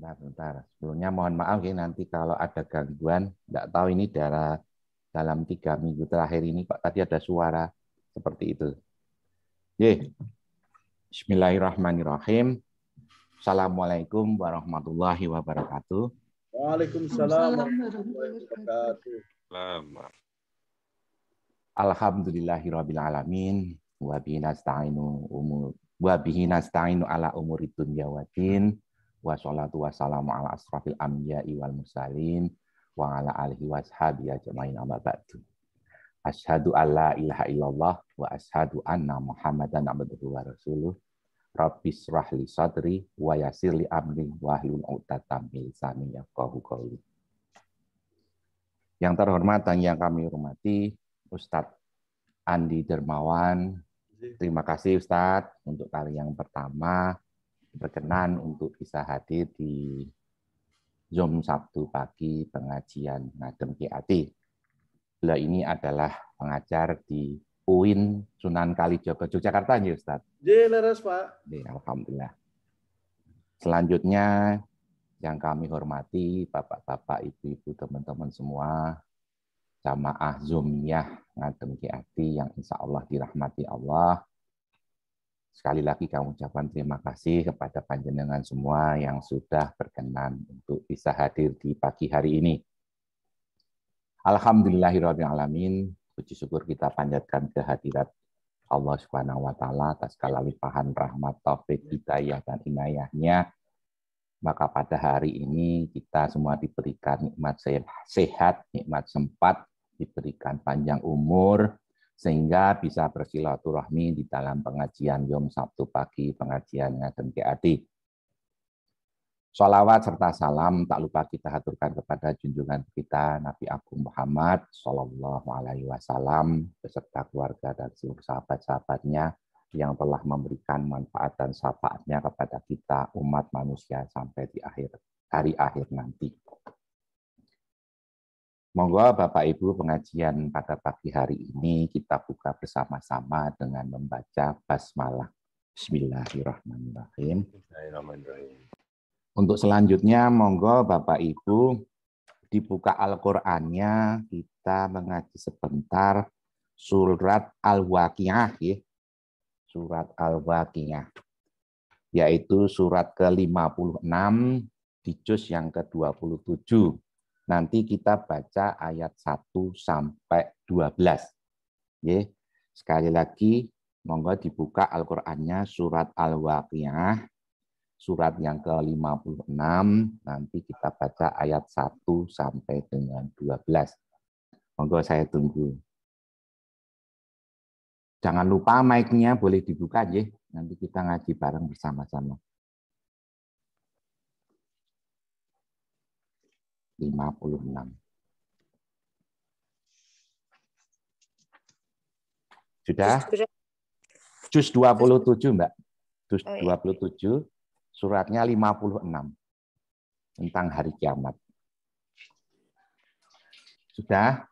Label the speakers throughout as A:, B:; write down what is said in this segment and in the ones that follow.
A: Bentar, bentar. Sebelumnya mohon maaf ya nanti kalau ada gangguan, nggak tahu ini darah dalam tiga minggu terakhir ini kok tadi ada suara seperti itu. Ye. Bismillahirrahmanirrahim. Assalamualaikum warahmatullahi wabarakatuh.
B: Waalaikumsalam warahmatullahi
A: wabarakatuh. alamin Wabihi nasta'inu umur wa nasta'inu ala umuri dunya waddin wa sholatu wassalamu ala asrafil amya wal mursalin wa ala alihi washabi ajmain amma ba'du. Asyhadu an la ilaha illallah wa asyhadu anna Muhammadan abduhu wa rasuluh. Rabbi srah li sadri wa yasir li amri wa uqdatam min lisani yafqahu qawli. Yang terhormat dan yang kami hormati Ustadz Andi Dermawan. Terima kasih Ustadz untuk kali yang pertama berkenan untuk bisa hadir di Zoom Sabtu pagi pengajian Ngadem KAT. Beliau ini adalah pengajar di UIN Sunan Kalijaga Yogyakarta ya Ustaz?
B: Ya, leres Pak.
A: Ya, Alhamdulillah. Selanjutnya yang kami hormati Bapak-Bapak, Ibu-Ibu, teman-teman semua, jamaah Zumiyah Ngadem KAT yang insya Allah dirahmati Allah, Sekali lagi kami ucapkan terima kasih kepada panjenengan semua yang sudah berkenan untuk bisa hadir di pagi hari ini. Alhamdulillahirrahmanirrahim. Puji syukur kita panjatkan kehadirat Allah Subhanahu wa taala atas limpahan rahmat taufik hidayah dan inayahnya maka pada hari ini kita semua diberikan nikmat sehat, nikmat sempat, diberikan panjang umur, sehingga bisa bersilaturahmi di dalam pengajian Yom Sabtu pagi, pengajian Ngaden KAD. Salawat serta salam tak lupa kita haturkan kepada junjungan kita Nabi Agung Muhammad Sallallahu Alaihi Wasallam beserta keluarga dan seluruh sahabat-sahabatnya yang telah memberikan manfaat dan syafaatnya kepada kita umat manusia sampai di akhir hari akhir nanti. Monggo Bapak Ibu pengajian pada pagi hari ini kita buka bersama-sama dengan membaca basmalah. Bismillahirrahmanirrahim. Bismillahirrahmanirrahim. Untuk selanjutnya monggo Bapak Ibu dibuka Al-Qur'annya kita mengaji sebentar surat Al-Waqiah ya. Surat Al-Waqiah yaitu surat ke-56 di juz yang ke-27 Nanti kita baca ayat 1 sampai 12. Ya. Sekali lagi, monggo dibuka Al-Qur'annya surat Al-Waqiah surat yang ke-56 nanti kita baca ayat 1 sampai dengan 12. Monggo saya tunggu. Jangan lupa mic-nya boleh dibuka ya. Nanti kita ngaji bareng bersama-sama. 56. Sudah? puluh 27, Mbak. Oh, iya. puluh 27, suratnya 56 tentang hari kiamat. Sudah?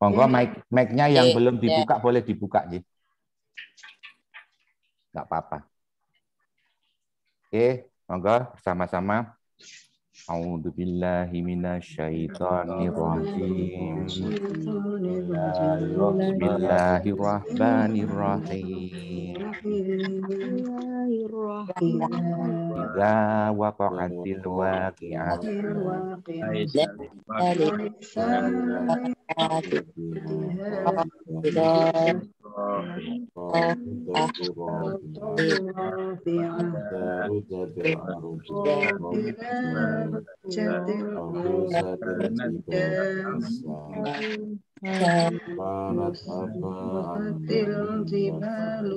A: Monggo hmm. mic nya yang iya. belum dibuka ya. boleh dibuka nih Enggak apa-apa. Oke, monggo sama sama أعوذ بالله من الشيطان الرجيم بسم
C: الله
A: الرحمن الرحيم إذا وقعت الواقعة
C: Manatil jibalu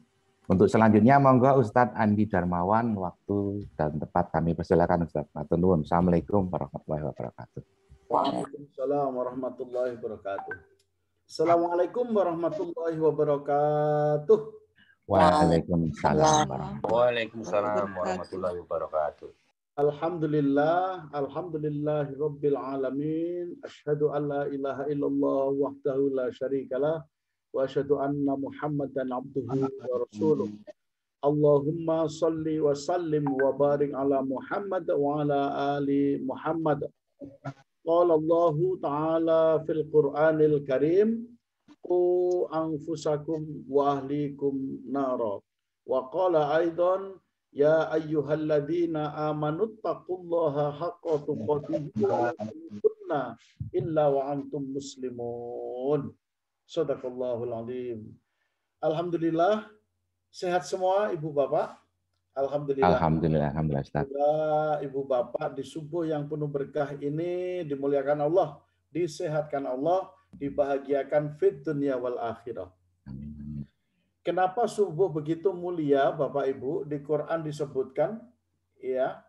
A: Untuk selanjutnya monggo Ustadz Andi Darmawan waktu dan tempat kami persilakan Ustadz Matunun. Assalamualaikum warahmatullahi wabarakatuh.
B: Waalaikumsalam warahmatullahi wabarakatuh. Assalamualaikum warahmatullahi wabarakatuh.
A: Waalaikumsalam. Waalaikumsalam warahmatullahi wabarakatuh.
B: Alhamdulillah, alhamdulillah rabbil alamin. Asyhadu an la ilaha illallah wahdahu la syarikalah. وأشهد أن محمدا عبده ورسوله اللهم صل وسلم وبارك على محمد وعلى آل محمد قال الله تعالى في القرآن الكريم قوا أنفسكم وأهليكم نارا وقال أيضا يا أيها الذين آمنوا اتقوا الله حق تقاته ولا تموتن إلا وأنتم مسلمون Sadaqallahul azim. Alhamdulillah sehat semua Ibu Bapak. Alhamdulillah.
A: Alhamdulillah, alhamdulillah Ustaz.
B: Ibu Bapak di subuh yang penuh berkah ini dimuliakan Allah, disehatkan Allah, dibahagiakan fit dunia wal akhirah. Kenapa subuh begitu mulia Bapak Ibu? Di Quran disebutkan ya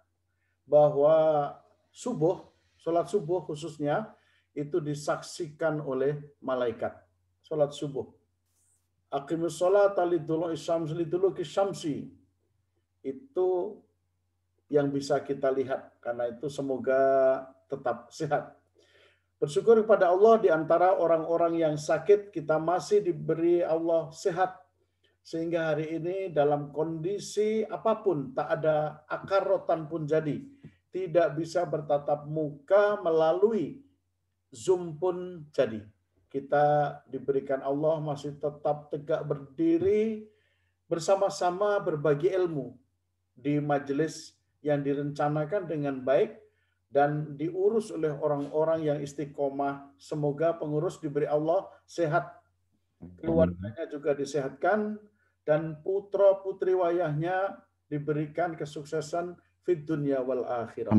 B: bahwa subuh, sholat subuh khususnya itu disaksikan oleh malaikat sholat subuh. Aqimus sholat lidulu isyamsi lidulu kisyamsi. Itu yang bisa kita lihat. Karena itu semoga tetap sehat. Bersyukur kepada Allah di antara orang-orang yang sakit, kita masih diberi Allah sehat. Sehingga hari ini dalam kondisi apapun, tak ada akar rotan pun jadi. Tidak bisa bertatap muka melalui Zoom pun jadi kita diberikan Allah masih tetap tegak berdiri bersama-sama berbagi ilmu di majelis yang direncanakan dengan baik dan diurus oleh orang-orang yang istiqomah. Semoga pengurus diberi Allah sehat, keluarganya juga disehatkan, dan putra putri wayahnya diberikan kesuksesan fid dunia wal akhirat.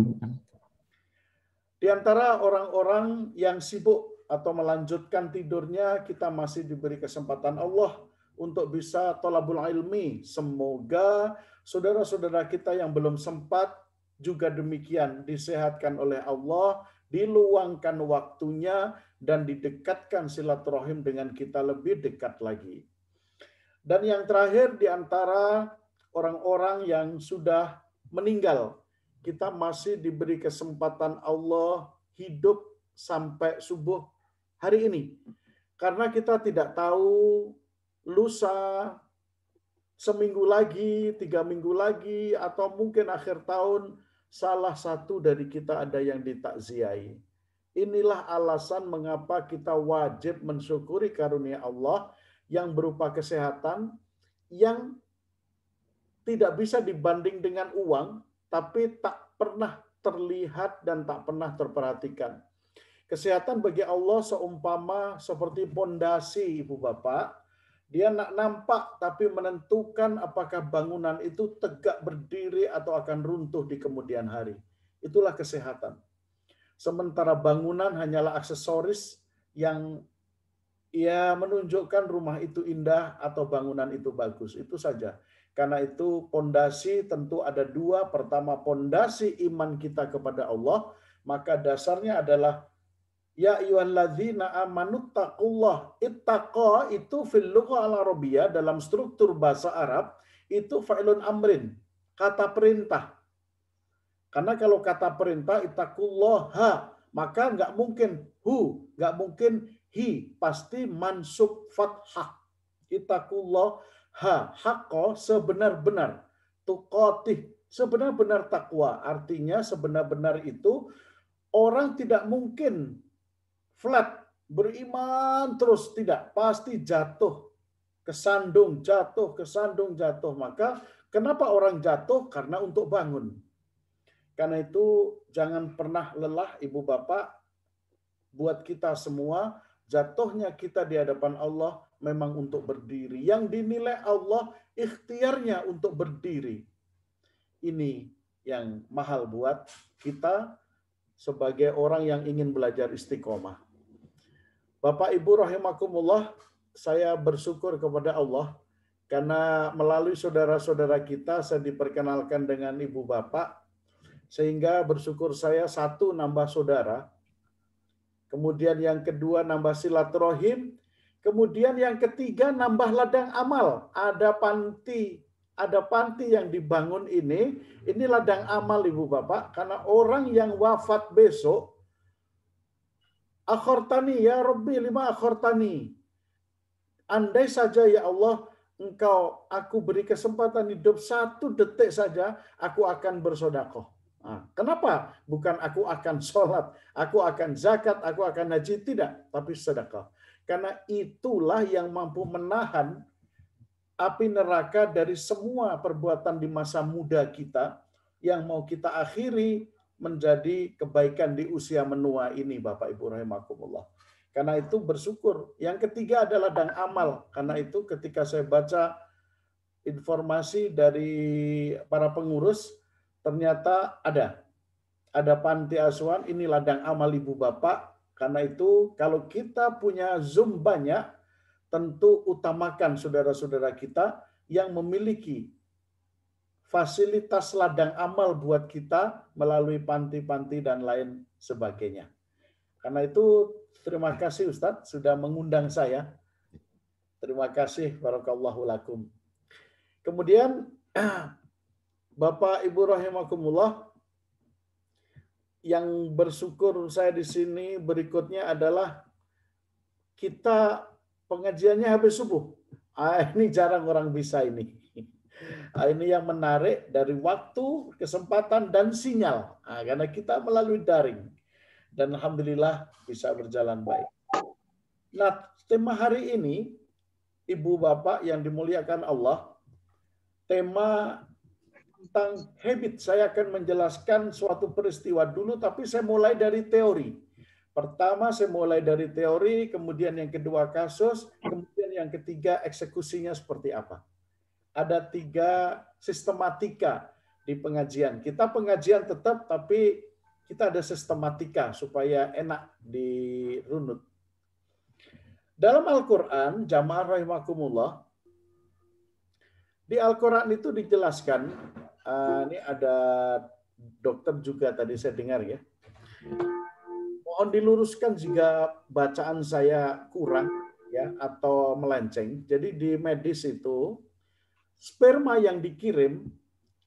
B: Di antara orang-orang yang sibuk atau melanjutkan tidurnya, kita masih diberi kesempatan Allah untuk bisa tolabul ilmi. Semoga saudara-saudara kita yang belum sempat juga demikian disehatkan oleh Allah, diluangkan waktunya, dan didekatkan silaturahim dengan kita lebih dekat lagi. Dan yang terakhir di antara orang-orang yang sudah meninggal, kita masih diberi kesempatan Allah hidup sampai subuh hari ini. Karena kita tidak tahu lusa, seminggu lagi, tiga minggu lagi, atau mungkin akhir tahun, salah satu dari kita ada yang ditakziai. Inilah alasan mengapa kita wajib mensyukuri karunia Allah yang berupa kesehatan, yang tidak bisa dibanding dengan uang, tapi tak pernah terlihat dan tak pernah terperhatikan. Kesehatan bagi Allah seumpama seperti pondasi Ibu Bapak. Dia nak nampak tapi menentukan apakah bangunan itu tegak berdiri atau akan runtuh di kemudian hari. Itulah kesehatan. Sementara bangunan hanyalah aksesoris yang ya menunjukkan rumah itu indah atau bangunan itu bagus. Itu saja. Karena itu pondasi tentu ada dua. Pertama pondasi iman kita kepada Allah, maka dasarnya adalah Ya ayyuhalladzina amanu taqullah. Ittaqa itu fil lugha al arabiyah dalam struktur bahasa Arab itu fa'ilun amrin, kata perintah. Karena kalau kata perintah ittaqullaha, maka nggak mungkin hu, nggak mungkin hi, pasti mansub fathah. Ittaqullaha haqqo sebenar-benar, tuqatih sebenar-benar takwa. Artinya sebenar-benar itu orang tidak mungkin flat, beriman terus tidak, pasti jatuh, kesandung, jatuh, kesandung, jatuh. Maka kenapa orang jatuh? Karena untuk bangun. Karena itu jangan pernah lelah ibu bapak buat kita semua jatuhnya kita di hadapan Allah memang untuk berdiri. Yang dinilai Allah ikhtiarnya untuk berdiri. Ini yang mahal buat kita sebagai orang yang ingin belajar istiqomah. Bapak Ibu rahimakumullah, saya bersyukur kepada Allah karena melalui saudara-saudara kita saya diperkenalkan dengan Ibu Bapak sehingga bersyukur saya satu nambah saudara. Kemudian yang kedua nambah silaturahim, kemudian yang ketiga nambah ladang amal. Ada panti ada panti yang dibangun ini, ini ladang amal Ibu Bapak, karena orang yang wafat besok Akhortani ya Rabbi lima akhortani. Andai saja ya Allah engkau aku beri kesempatan hidup satu detik saja aku akan bersodakoh. Nah, ah, kenapa? Bukan aku akan sholat, aku akan zakat, aku akan haji. Tidak, tapi sedekah. Karena itulah yang mampu menahan api neraka dari semua perbuatan di masa muda kita yang mau kita akhiri, menjadi kebaikan di usia menua ini Bapak Ibu rahimakumullah. Karena itu bersyukur. Yang ketiga adalah dan amal. Karena itu ketika saya baca informasi dari para pengurus ternyata ada ada panti asuhan ini ladang amal ibu bapak karena itu kalau kita punya zoom banyak tentu utamakan saudara-saudara kita yang memiliki fasilitas ladang amal buat kita melalui panti-panti dan lain sebagainya. Karena itu terima kasih Ustadz sudah mengundang saya. Terima kasih barakallahu lakum. Kemudian Bapak Ibu rahimakumullah yang bersyukur saya di sini berikutnya adalah kita pengajiannya habis subuh. Ah, ini jarang orang bisa ini. Nah, ini yang menarik dari waktu, kesempatan, dan sinyal. Nah, karena kita melalui daring. Dan Alhamdulillah bisa berjalan baik. Nah, tema hari ini, Ibu Bapak yang dimuliakan Allah, tema tentang habit. Saya akan menjelaskan suatu peristiwa dulu, tapi saya mulai dari teori. Pertama, saya mulai dari teori, kemudian yang kedua kasus, kemudian yang ketiga eksekusinya seperti apa ada tiga sistematika di pengajian. Kita pengajian tetap, tapi kita ada sistematika supaya enak dirunut. Dalam Al-Quran, jamaah rahimakumullah, di Al-Quran itu dijelaskan, eh, ini ada dokter juga tadi saya dengar ya, mohon diluruskan jika bacaan saya kurang ya atau melenceng. Jadi di medis itu sperma yang dikirim,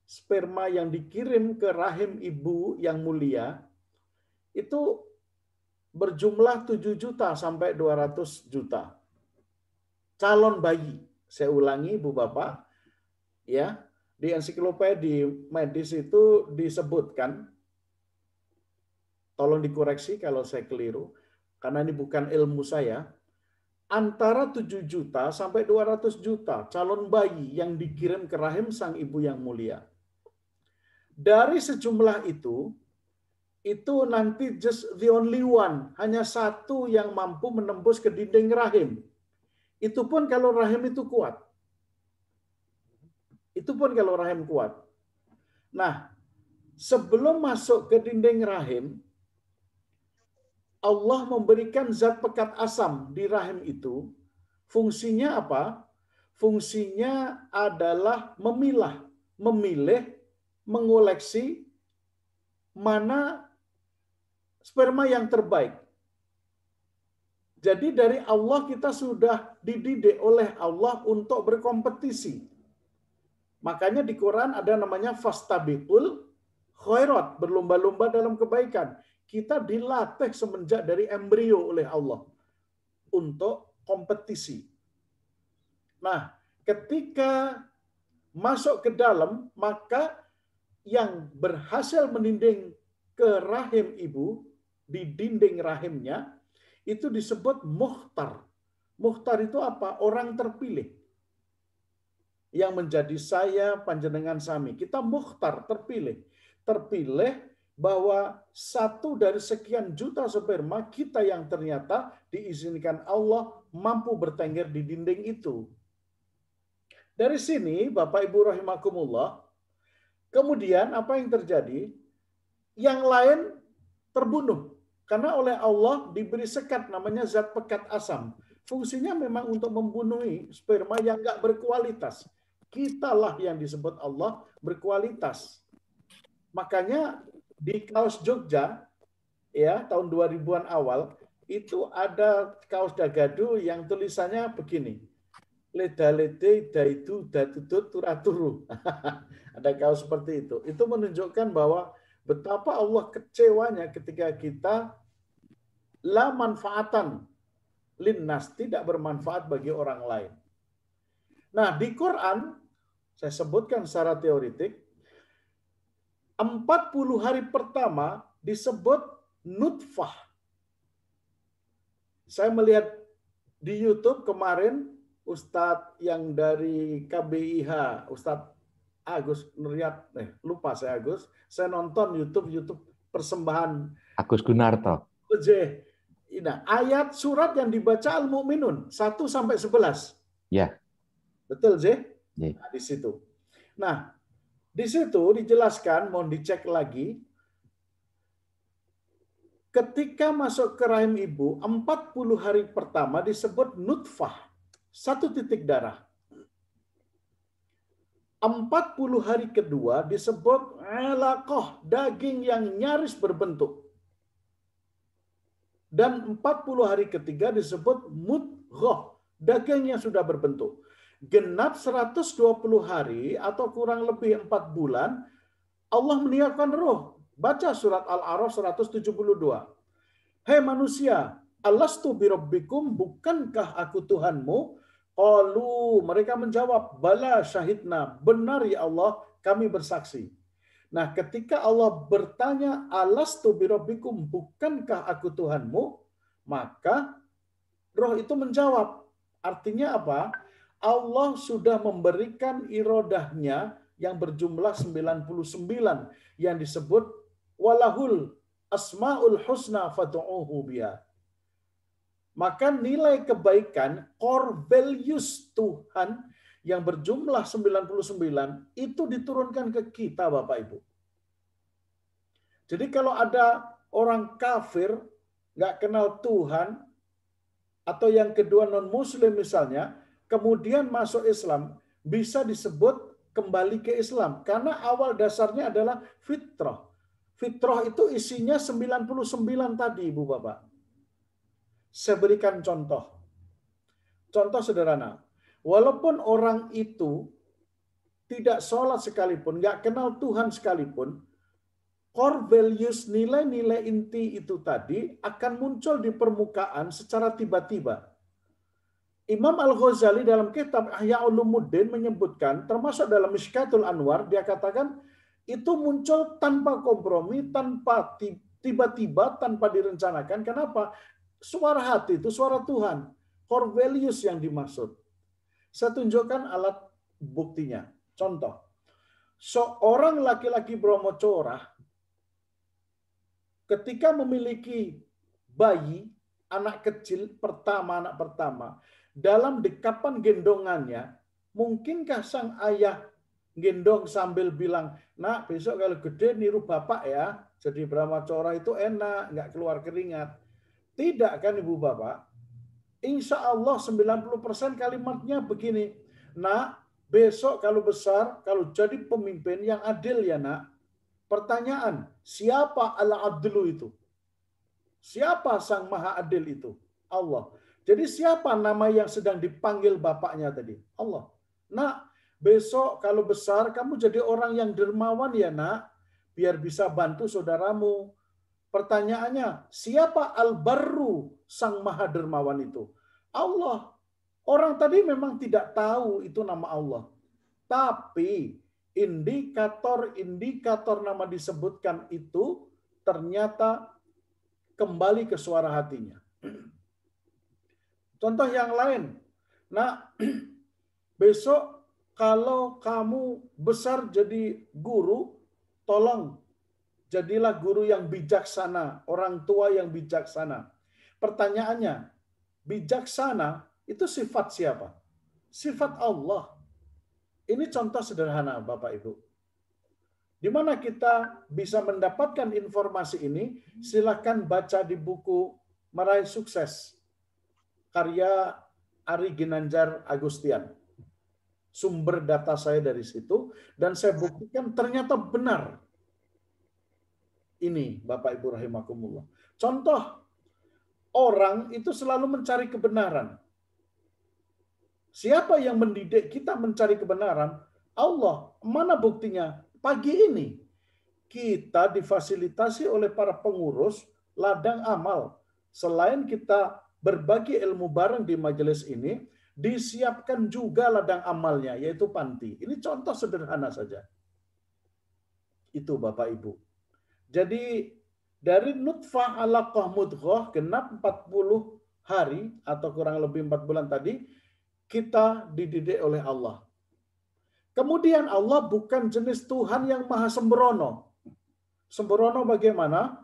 B: sperma yang dikirim ke rahim ibu yang mulia itu berjumlah 7 juta sampai 200 juta. Calon bayi. Saya ulangi Bu Bapak, ya. Di ensiklopedia medis itu disebutkan tolong dikoreksi kalau saya keliru karena ini bukan ilmu saya antara 7 juta sampai 200 juta calon bayi yang dikirim ke rahim sang ibu yang mulia. Dari sejumlah itu, itu nanti just the only one, hanya satu yang mampu menembus ke dinding rahim. Itu pun kalau rahim itu kuat. Itu pun kalau rahim kuat. Nah, sebelum masuk ke dinding rahim, Allah memberikan zat pekat asam di rahim itu, fungsinya apa? Fungsinya adalah memilah, memilih, mengoleksi mana sperma yang terbaik. Jadi dari Allah kita sudah dididik oleh Allah untuk berkompetisi. Makanya di Quran ada namanya fastabiqul khairat, berlomba-lomba dalam kebaikan. Kita dilatih semenjak dari embrio oleh Allah untuk kompetisi. Nah, ketika masuk ke dalam, maka yang berhasil meninding ke rahim ibu, di dinding rahimnya, itu disebut muhtar. Muhtar itu apa? Orang terpilih. Yang menjadi saya, panjenengan sami. Kita muhtar, terpilih. Terpilih bahwa satu dari sekian juta sperma kita yang ternyata diizinkan Allah mampu bertengger di dinding itu. Dari sini Bapak Ibu rahimakumullah, kemudian apa yang terjadi? Yang lain terbunuh karena oleh Allah diberi sekat namanya zat pekat asam. Fungsinya memang untuk membunuhi sperma yang nggak berkualitas. Kitalah yang disebut Allah berkualitas. Makanya di kaos Jogja ya tahun 2000-an awal itu ada kaos dagadu yang tulisannya begini. Leda lede daidu datudut turaturu. ada kaos seperti itu. Itu menunjukkan bahwa betapa Allah kecewanya ketika kita la manfaatan linnas tidak bermanfaat bagi orang lain. Nah, di Quran saya sebutkan secara teoritik 40 hari pertama disebut nutfah. Saya melihat di YouTube kemarin Ustadz yang dari KBIH, Ustadz Agus Nuryat, eh, lupa saya Agus, saya nonton YouTube YouTube persembahan
A: Agus Gunarto.
B: Nah, ayat surat yang dibaca al Mukminun 1 sampai 11. Ya. Betul, Z? Ya. Nah, di situ. Nah, di situ dijelaskan, mohon dicek lagi, ketika masuk ke rahim ibu, 40 hari pertama disebut nutfah, satu titik darah. 40 hari kedua disebut elakoh daging yang nyaris berbentuk. Dan 40 hari ketiga disebut mudghah, daging yang sudah berbentuk genap 120 hari atau kurang lebih 4 bulan, Allah meniapkan roh. Baca surat Al-A'raf 172. Hei manusia, alastu birabbikum, bukankah aku Tuhanmu? Qalu, mereka menjawab, bala syahidna, benar ya Allah, kami bersaksi. Nah, ketika Allah bertanya, alastu birabbikum, bukankah aku Tuhanmu? Maka roh itu menjawab. Artinya apa? Allah sudah memberikan irodahnya yang berjumlah 99 yang disebut walahul asmaul husna fatu'uhu biya. Maka nilai kebaikan, korbelius Tuhan yang berjumlah 99 itu diturunkan ke kita Bapak Ibu. Jadi kalau ada orang kafir nggak kenal Tuhan atau yang kedua non muslim misalnya, kemudian masuk Islam bisa disebut kembali ke Islam karena awal dasarnya adalah fitrah. Fitrah itu isinya 99 tadi Ibu Bapak. Saya berikan contoh. Contoh sederhana. Walaupun orang itu tidak sholat sekalipun, nggak kenal Tuhan sekalipun, core values nilai-nilai inti itu tadi akan muncul di permukaan secara tiba-tiba Imam Al-Ghazali dalam kitab Ahya Ulumuddin menyebutkan, termasuk dalam Mishkatul Anwar, dia katakan itu muncul tanpa kompromi, tanpa tiba-tiba, tanpa direncanakan. Kenapa? Suara hati itu suara Tuhan. Core yang dimaksud. Saya tunjukkan alat buktinya. Contoh, seorang laki-laki Bromo Corah ketika memiliki bayi, anak kecil pertama, anak pertama, dalam dekapan gendongannya, mungkinkah sang ayah gendong sambil bilang, nak besok kalau gede niru bapak ya, jadi cora itu enak, nggak keluar keringat. Tidak kan ibu bapak? Insya Allah 90% kalimatnya begini, nak besok kalau besar, kalau jadi pemimpin yang adil ya nak, Pertanyaan, siapa Allah abdulu itu? Siapa sang maha adil itu? Allah. Jadi siapa nama yang sedang dipanggil bapaknya tadi? Allah. Nak, besok kalau besar kamu jadi orang yang dermawan ya nak, biar bisa bantu saudaramu. Pertanyaannya, siapa Al-Barru sang maha dermawan itu? Allah. Orang tadi memang tidak tahu itu nama Allah. Tapi indikator-indikator nama disebutkan itu ternyata kembali ke suara hatinya. Contoh yang lain. Nah, besok kalau kamu besar jadi guru, tolong jadilah guru yang bijaksana, orang tua yang bijaksana. Pertanyaannya, bijaksana itu sifat siapa? Sifat Allah. Ini contoh sederhana, Bapak Ibu. Di mana kita bisa mendapatkan informasi ini, Silahkan baca di buku Meraih Sukses karya Ari Ginanjar Agustian. Sumber data saya dari situ dan saya buktikan ternyata benar. Ini Bapak Ibu rahimakumullah. Contoh orang itu selalu mencari kebenaran. Siapa yang mendidik kita mencari kebenaran? Allah. Mana buktinya? Pagi ini kita difasilitasi oleh para pengurus ladang amal. Selain kita berbagi ilmu bareng di majelis ini, disiapkan juga ladang amalnya, yaitu panti. Ini contoh sederhana saja. Itu Bapak Ibu. Jadi dari nutfah alaqah mudghah genap 40 hari atau kurang lebih 4 bulan tadi, kita dididik oleh Allah. Kemudian Allah bukan jenis Tuhan yang maha sembrono. Sembrono bagaimana?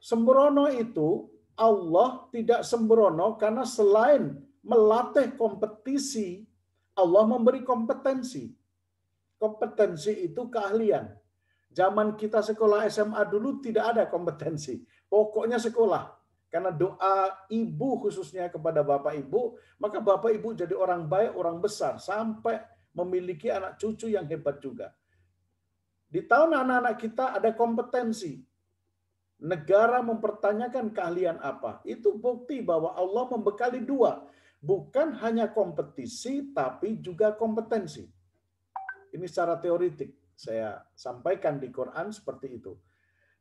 B: Sembrono itu Allah tidak sembrono karena selain melatih kompetisi, Allah memberi kompetensi. Kompetensi itu keahlian. Zaman kita sekolah SMA dulu tidak ada kompetensi. Pokoknya sekolah. Karena doa ibu khususnya kepada bapak ibu, maka bapak ibu jadi orang baik, orang besar, sampai memiliki anak cucu yang hebat juga. Di tahun anak-anak kita ada kompetensi negara mempertanyakan keahlian apa. Itu bukti bahwa Allah membekali dua. Bukan hanya kompetisi, tapi juga kompetensi. Ini secara teoritik saya sampaikan di Quran seperti itu.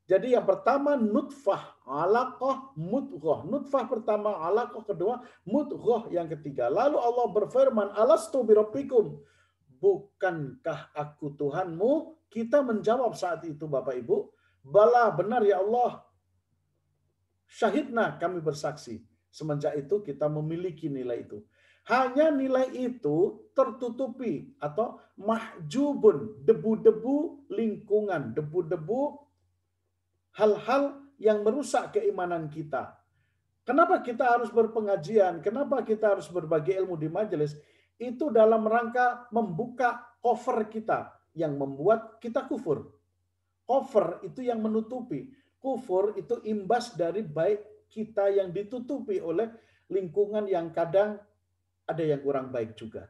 B: Jadi yang pertama nutfah, alaqah, mudghah. Nutfah pertama, alaqah kedua, mudghah yang ketiga. Lalu Allah berfirman, alastu birabbikum. Bukankah aku Tuhanmu? Kita menjawab saat itu Bapak Ibu, Bala benar ya Allah. Syahidna kami bersaksi. Semenjak itu kita memiliki nilai itu. Hanya nilai itu tertutupi atau mahjubun, debu-debu lingkungan, debu-debu hal-hal yang merusak keimanan kita. Kenapa kita harus berpengajian? Kenapa kita harus berbagi ilmu di majelis? Itu dalam rangka membuka cover kita yang membuat kita kufur cover itu yang menutupi. Kufur itu imbas dari baik kita yang ditutupi oleh lingkungan yang kadang ada yang kurang baik juga.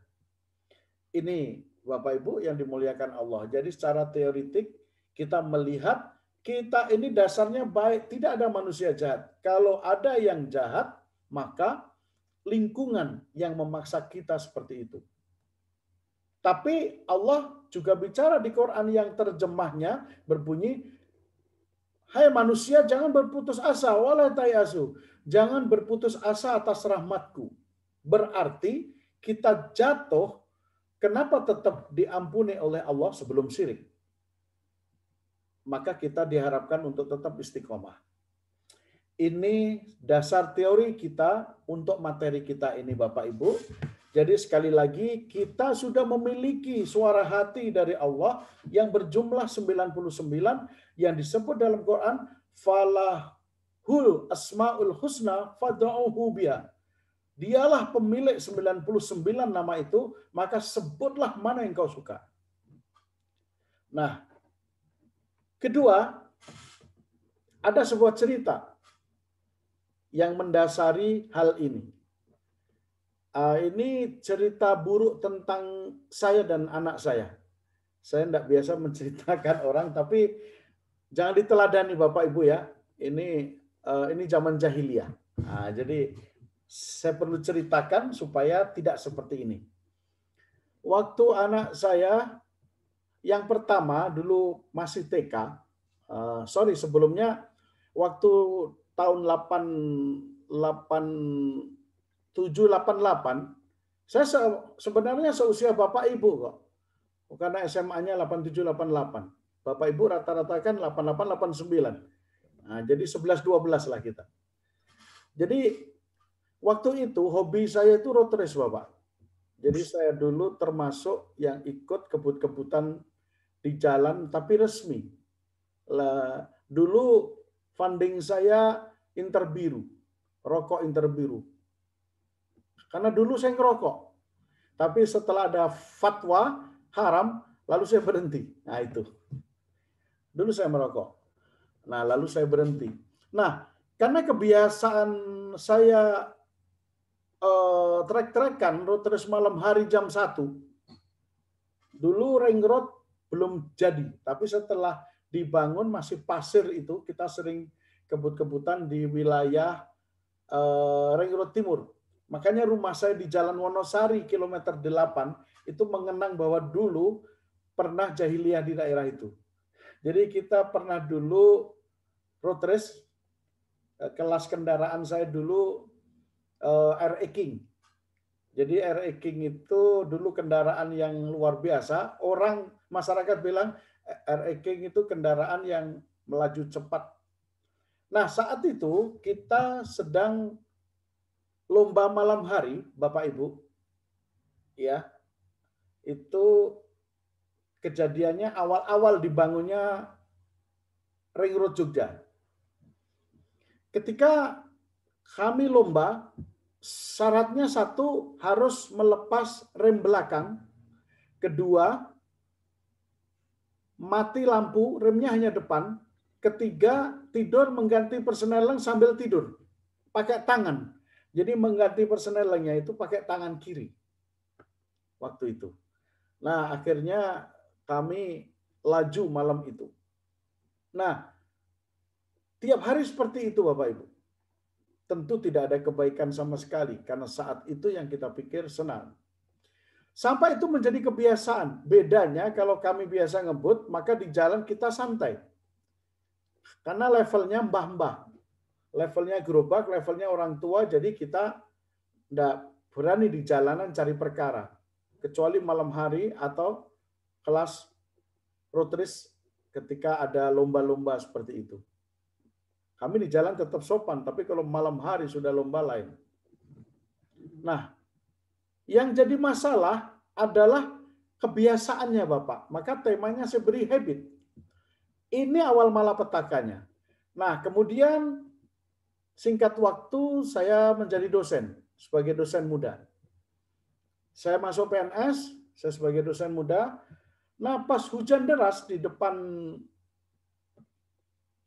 B: Ini Bapak Ibu yang dimuliakan Allah. Jadi secara teoritik kita melihat kita ini dasarnya baik, tidak ada manusia jahat. Kalau ada yang jahat, maka lingkungan yang memaksa kita seperti itu. Tapi Allah juga bicara di Quran yang terjemahnya berbunyi, Hai manusia, jangan berputus asa, wala tayasu. Jangan berputus asa atas rahmatku. Berarti kita jatuh, kenapa tetap diampuni oleh Allah sebelum syirik? Maka kita diharapkan untuk tetap istiqomah. Ini dasar teori kita untuk materi kita ini Bapak Ibu. Jadi sekali lagi kita sudah memiliki suara hati dari Allah yang berjumlah 99 yang disebut dalam Quran falahul asmaul husna fad'uhu biha. Dialah pemilik 99 nama itu, maka sebutlah mana yang kau suka. Nah, kedua, ada sebuah cerita yang mendasari hal ini uh, ini cerita buruk tentang saya dan anak saya. Saya tidak biasa menceritakan orang, tapi jangan diteladani bapak ibu ya. Ini uh, ini zaman jahiliyah. Nah, jadi saya perlu ceritakan supaya tidak seperti ini. Waktu anak saya yang pertama dulu masih TK, uh, ah, sorry sebelumnya waktu tahun 88 788, saya se sebenarnya seusia Bapak Ibu kok. Karena SMA-nya 8788. Bapak Ibu rata-rata kan 8889. Nah, jadi 11 12 lah kita. Jadi waktu itu hobi saya itu road race, Bapak. Jadi saya dulu termasuk yang ikut kebut-kebutan di jalan tapi resmi. Lah, dulu funding saya Interbiru, rokok Interbiru. Karena dulu saya ngerokok. Tapi setelah ada fatwa haram, lalu saya berhenti. Nah itu. Dulu saya merokok. Nah lalu saya berhenti. Nah karena kebiasaan saya eh, trek-trekan terus malam hari jam 1. Dulu ring road belum jadi. Tapi setelah dibangun masih pasir itu kita sering kebut-kebutan di wilayah eh, ring road timur Makanya rumah saya di Jalan Wonosari kilometer 8 itu mengenang bahwa dulu pernah jahiliyah di daerah itu. Jadi kita pernah dulu road race eh, kelas kendaraan saya dulu eh, RE King. Jadi RE King itu dulu kendaraan yang luar biasa. Orang masyarakat bilang eh, RE King itu kendaraan yang melaju cepat. Nah, saat itu kita sedang lomba malam hari, Bapak Ibu, ya, itu kejadiannya awal-awal dibangunnya Ring Road Jogja. Ketika kami lomba, syaratnya satu harus melepas rem belakang, kedua mati lampu, remnya hanya depan, ketiga tidur mengganti personel sambil tidur pakai tangan. Jadi mengganti personelnya itu pakai tangan kiri waktu itu. Nah, akhirnya kami laju malam itu. Nah, tiap hari seperti itu Bapak Ibu. Tentu tidak ada kebaikan sama sekali karena saat itu yang kita pikir senang. Sampai itu menjadi kebiasaan. Bedanya kalau kami biasa ngebut, maka di jalan kita santai. Karena levelnya mbah-mbah, levelnya gerobak, levelnya orang tua, jadi kita tidak berani di jalanan cari perkara. Kecuali malam hari atau kelas rotris ketika ada lomba-lomba seperti itu. Kami di jalan tetap sopan, tapi kalau malam hari sudah lomba lain. Nah, yang jadi masalah adalah kebiasaannya Bapak. Maka temanya saya beri habit. Ini awal malapetakanya. Nah, kemudian Singkat waktu saya menjadi dosen sebagai dosen muda. Saya masuk PNS, saya sebagai dosen muda. Nah, pas hujan deras di depan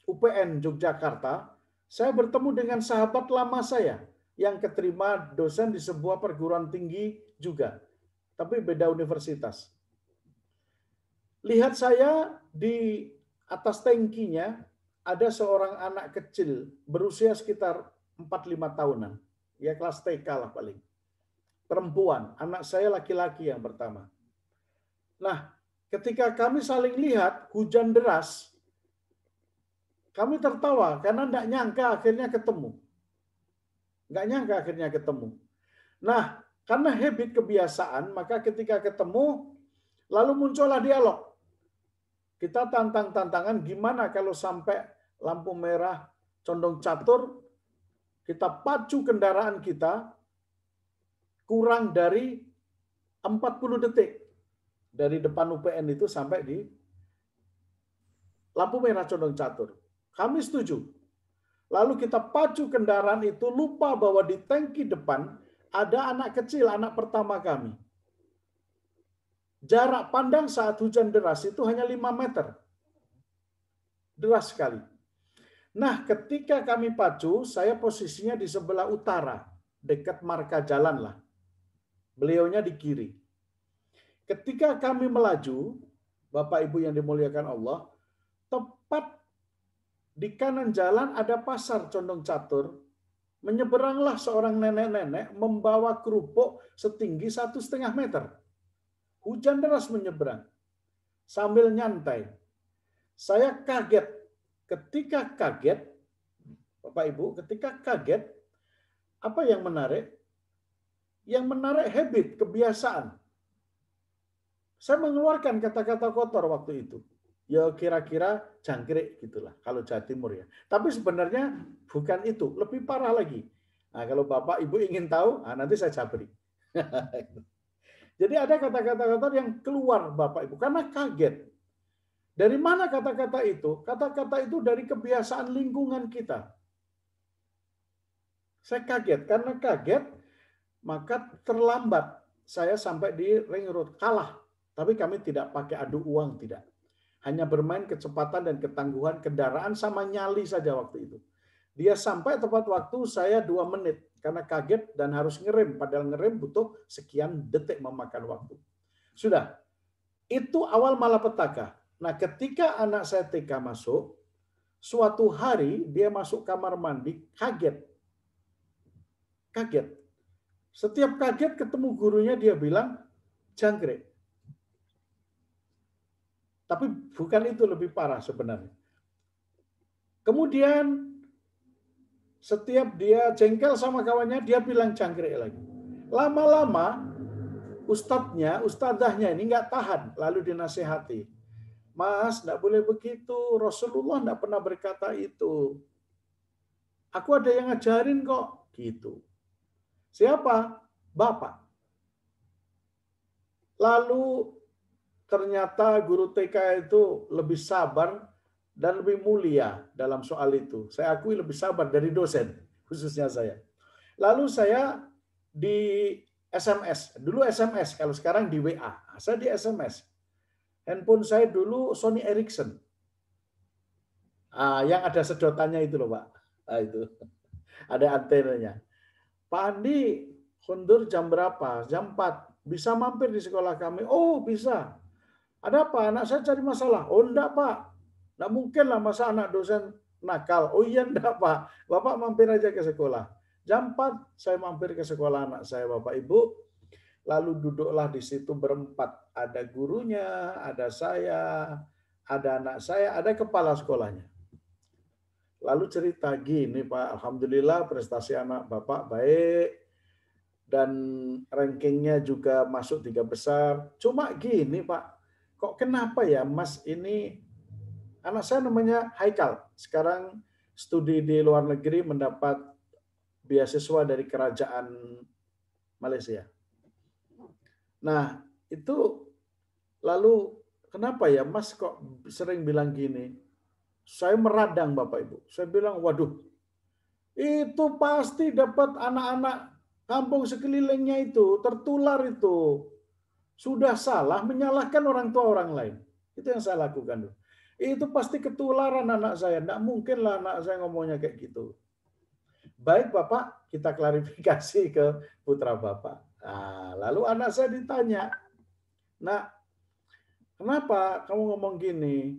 B: UPN Yogyakarta, saya bertemu dengan sahabat lama saya yang keterima dosen di sebuah perguruan tinggi juga, tapi beda universitas. Lihat saya di atas tankinya ada seorang anak kecil berusia sekitar 4-5 tahunan. Ya kelas TK lah paling. Perempuan, anak saya laki-laki yang pertama. Nah, ketika kami saling lihat hujan deras, kami tertawa karena tidak nyangka akhirnya ketemu. Nggak nyangka akhirnya ketemu. Nah, karena habit kebiasaan, maka ketika ketemu, lalu muncullah dialog. Kita tantang-tantangan gimana kalau sampai lampu merah condong catur, kita pacu kendaraan kita kurang dari 40 detik dari depan UPN itu sampai di lampu merah condong catur. Kami setuju. Lalu kita pacu kendaraan itu lupa bahwa di tangki depan ada anak kecil, anak pertama kami. Jarak pandang saat hujan deras itu hanya 5 meter. Deras sekali. Nah, ketika kami pacu, saya posisinya di sebelah utara, dekat marka jalan lah. Beliaunya di kiri. Ketika kami melaju, Bapak Ibu yang dimuliakan Allah, tepat di kanan jalan ada pasar condong catur. Menyeberanglah seorang nenek-nenek membawa kerupuk setinggi satu setengah meter. Hujan deras menyeberang sambil nyantai. Saya kaget ketika kaget, Bapak Ibu, ketika kaget, apa yang menarik? Yang menarik habit, kebiasaan. Saya mengeluarkan kata-kata kotor waktu itu. Ya kira-kira jangkrik gitulah kalau Jawa Timur ya. Tapi sebenarnya bukan itu, lebih parah lagi. Nah, kalau Bapak Ibu ingin tahu, nah nanti saya jabri. Jadi ada kata-kata kotor yang keluar Bapak Ibu karena kaget. Dari mana kata-kata itu? Kata-kata itu dari kebiasaan lingkungan kita. Saya kaget, karena kaget maka terlambat saya sampai di ring road kalah. Tapi kami tidak pakai adu uang, tidak. Hanya bermain kecepatan dan ketangguhan kendaraan sama nyali saja waktu itu. Dia sampai tepat waktu saya dua menit karena kaget dan harus ngerem. Padahal ngerem butuh sekian detik memakan waktu. Sudah, itu awal malapetaka Nah, ketika anak saya TK masuk, suatu hari dia masuk kamar mandi kaget. Kaget. Setiap kaget ketemu gurunya dia bilang jangkrik. Tapi bukan itu lebih parah sebenarnya. Kemudian setiap dia jengkel sama kawannya dia bilang jangkrik lagi. Lama-lama ustadznya, ustadzahnya ini nggak tahan lalu dinasehati Mas, tidak boleh begitu. Rasulullah tidak pernah berkata itu. Aku ada yang ngajarin kok. Gitu. Siapa? Bapak. Lalu ternyata guru TK itu lebih sabar dan lebih mulia dalam soal itu. Saya akui lebih sabar dari dosen, khususnya saya. Lalu saya di SMS. Dulu SMS, kalau sekarang di WA. Saya di SMS Handphone saya dulu Sony Ericsson. Ah, yang ada sedotannya itu loh Pak. Ah, itu. Ada antenanya. Pak Andi, mundur jam berapa? Jam 4. Bisa mampir di sekolah kami? Oh, bisa. Ada apa? Anak saya cari masalah. Oh, enggak Pak. Enggak mungkin lah masa anak dosen nakal. Oh iya enggak Pak. Bapak mampir aja ke sekolah. Jam 4 saya mampir ke sekolah anak saya Bapak Ibu lalu duduklah di situ berempat. Ada gurunya, ada saya, ada anak saya, ada kepala sekolahnya. Lalu cerita gini Pak, Alhamdulillah prestasi anak Bapak baik, dan rankingnya juga masuk tiga besar. Cuma gini Pak, kok kenapa ya Mas ini, anak saya namanya Haikal, sekarang studi di luar negeri mendapat beasiswa dari kerajaan Malaysia Nah, itu lalu kenapa ya Mas kok sering bilang gini? Saya meradang Bapak Ibu. Saya bilang, waduh, itu pasti dapat anak-anak kampung sekelilingnya itu tertular itu. Sudah salah menyalahkan orang tua orang lain. Itu yang saya lakukan. Itu pasti ketularan anak saya. Tidak lah anak saya ngomongnya kayak gitu. Baik Bapak, kita klarifikasi ke putra Bapak Nah, lalu anak saya ditanya, "Nak, kenapa kamu ngomong gini?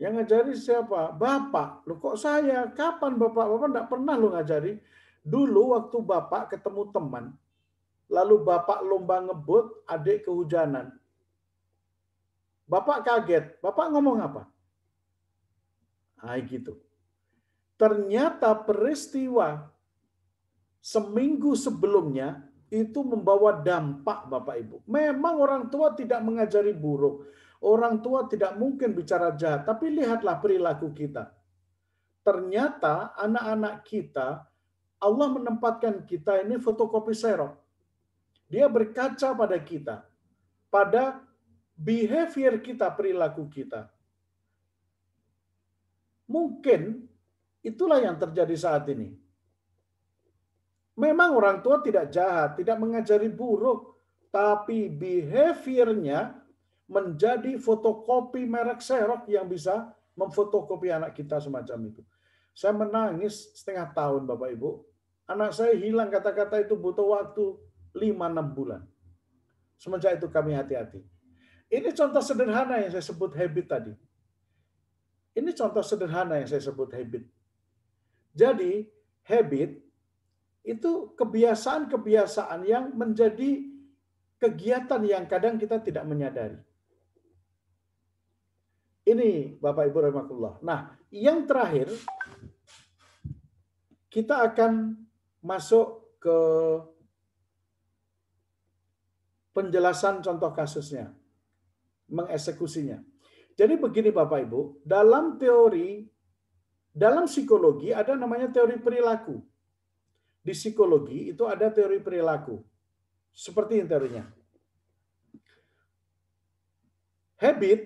B: Yang ngajari siapa? Bapak. Lu kok saya? Kapan Bapak? Bapak enggak pernah lu ngajari. Dulu waktu Bapak ketemu teman, lalu Bapak lomba ngebut, adik kehujanan. Bapak kaget. Bapak ngomong apa? Nah, gitu. Ternyata peristiwa seminggu sebelumnya itu membawa dampak Bapak Ibu. Memang orang tua tidak mengajari buruk. Orang tua tidak mungkin bicara jahat, tapi lihatlah perilaku kita. Ternyata anak-anak kita, Allah menempatkan kita ini fotokopi serok. Dia berkaca pada kita, pada behavior kita, perilaku kita. Mungkin itulah yang terjadi saat ini Memang orang tua tidak jahat, tidak mengajari buruk, tapi behaviornya menjadi fotokopi merek serok yang bisa memfotokopi anak kita semacam itu. Saya menangis setengah tahun Bapak Ibu. Anak saya hilang kata-kata itu butuh waktu 5-6 bulan. Semenjak itu kami hati-hati. Ini contoh sederhana yang saya sebut habit tadi. Ini contoh sederhana yang saya sebut habit. Jadi habit itu kebiasaan-kebiasaan yang menjadi kegiatan yang kadang kita tidak menyadari. Ini Bapak Ibu rahimakumullah. Nah, yang terakhir kita akan masuk ke penjelasan contoh kasusnya, mengeksekusinya. Jadi begini Bapak Ibu, dalam teori dalam psikologi ada namanya teori perilaku di psikologi itu ada teori perilaku. Seperti ini teorinya. Habit,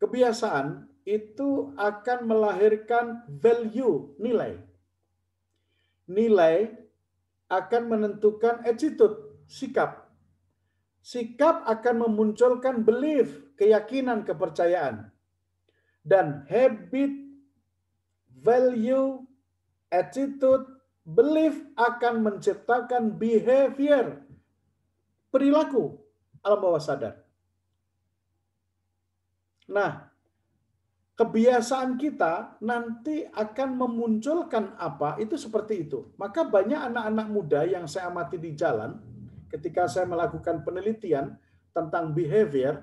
B: kebiasaan itu akan melahirkan value, nilai. Nilai akan menentukan attitude, sikap. Sikap akan memunculkan belief, keyakinan, kepercayaan. Dan habit, value, attitude, Belief akan menciptakan behavior, perilaku alam bawah sadar. Nah, kebiasaan kita nanti akan memunculkan apa itu seperti itu. Maka banyak anak-anak muda yang saya amati di jalan ketika saya melakukan penelitian tentang behavior,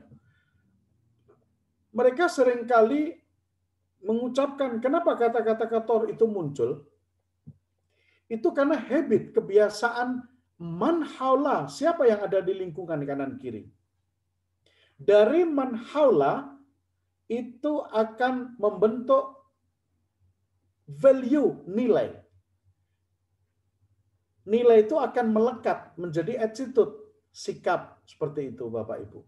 B: mereka seringkali mengucapkan kenapa kata-kata kotor itu muncul itu karena habit, kebiasaan manhaula, siapa yang ada di lingkungan kanan kiri. Dari manhaula itu akan membentuk value nilai. Nilai itu akan melekat menjadi attitude, sikap seperti itu Bapak Ibu.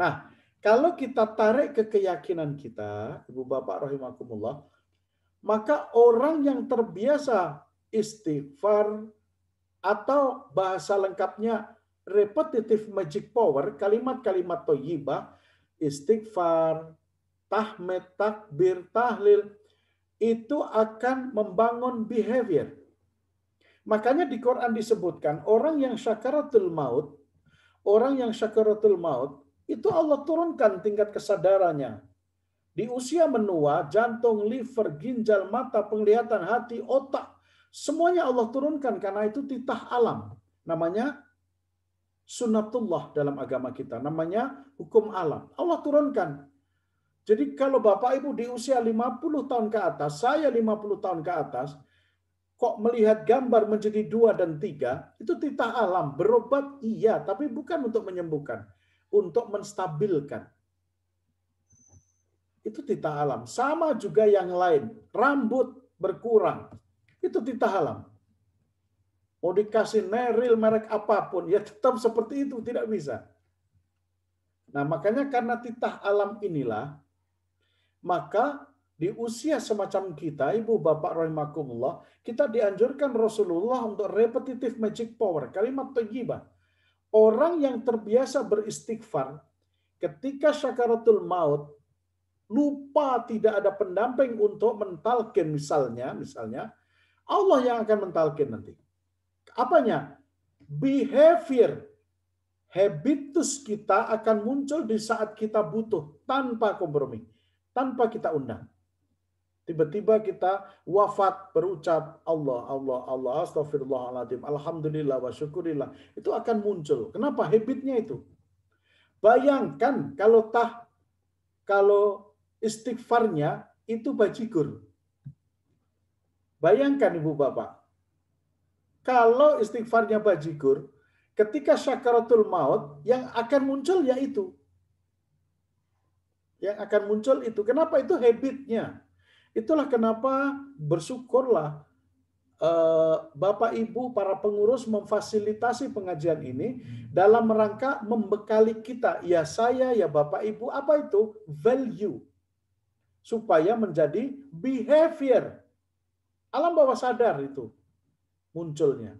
B: Nah, kalau kita tarik ke keyakinan kita, Ibu Bapak rahimakumullah, maka orang yang terbiasa istighfar, atau bahasa lengkapnya repetitive magic power, kalimat-kalimat toyibah, istighfar, tahmed, takbir, tahlil, itu akan membangun behavior. Makanya di Quran disebutkan orang yang syakaratul maut, orang yang syakaratul maut, itu Allah turunkan tingkat kesadarannya. Di usia menua, jantung, liver, ginjal, mata, penglihatan, hati, otak, Semuanya Allah turunkan karena itu titah alam. Namanya sunatullah dalam agama kita. Namanya hukum alam. Allah turunkan. Jadi kalau Bapak Ibu di usia 50 tahun ke atas, saya 50 tahun ke atas, kok melihat gambar menjadi dua dan tiga, itu titah alam. Berobat iya, tapi bukan untuk menyembuhkan. Untuk menstabilkan itu titah alam. Sama juga yang lain, rambut berkurang itu tinta halam. Mau dikasih neril merek apapun, ya tetap seperti itu, tidak bisa. Nah, makanya karena titah alam inilah, maka di usia semacam kita, ibu bapak Rahimahkumullah, kita dianjurkan Rasulullah untuk repetitive magic power, kalimat tegibah. Orang yang terbiasa beristighfar, ketika syakaratul maut, lupa tidak ada pendamping untuk mentalkin misalnya, misalnya, Allah yang akan mentalkin nanti. Apanya? Behavior. Habitus kita akan muncul di saat kita butuh tanpa kompromi, tanpa kita undang. Tiba-tiba kita wafat berucap Allah, Allah, Allah, astagfirullahaladzim, alhamdulillah, wa syukurillah. Itu akan muncul. Kenapa? Habitnya itu. Bayangkan kalau tah kalau istighfarnya itu bajigur. Bayangkan Ibu Bapak, kalau istighfarnya Pak ketika syakaratul maut, yang akan muncul yaitu. Yang akan muncul itu. Kenapa itu habitnya? Itulah kenapa bersyukurlah eh, Bapak Ibu para pengurus memfasilitasi pengajian ini dalam rangka membekali kita, ya saya, ya Bapak Ibu, apa itu? Value. Supaya menjadi behavior Alam bawah sadar itu munculnya.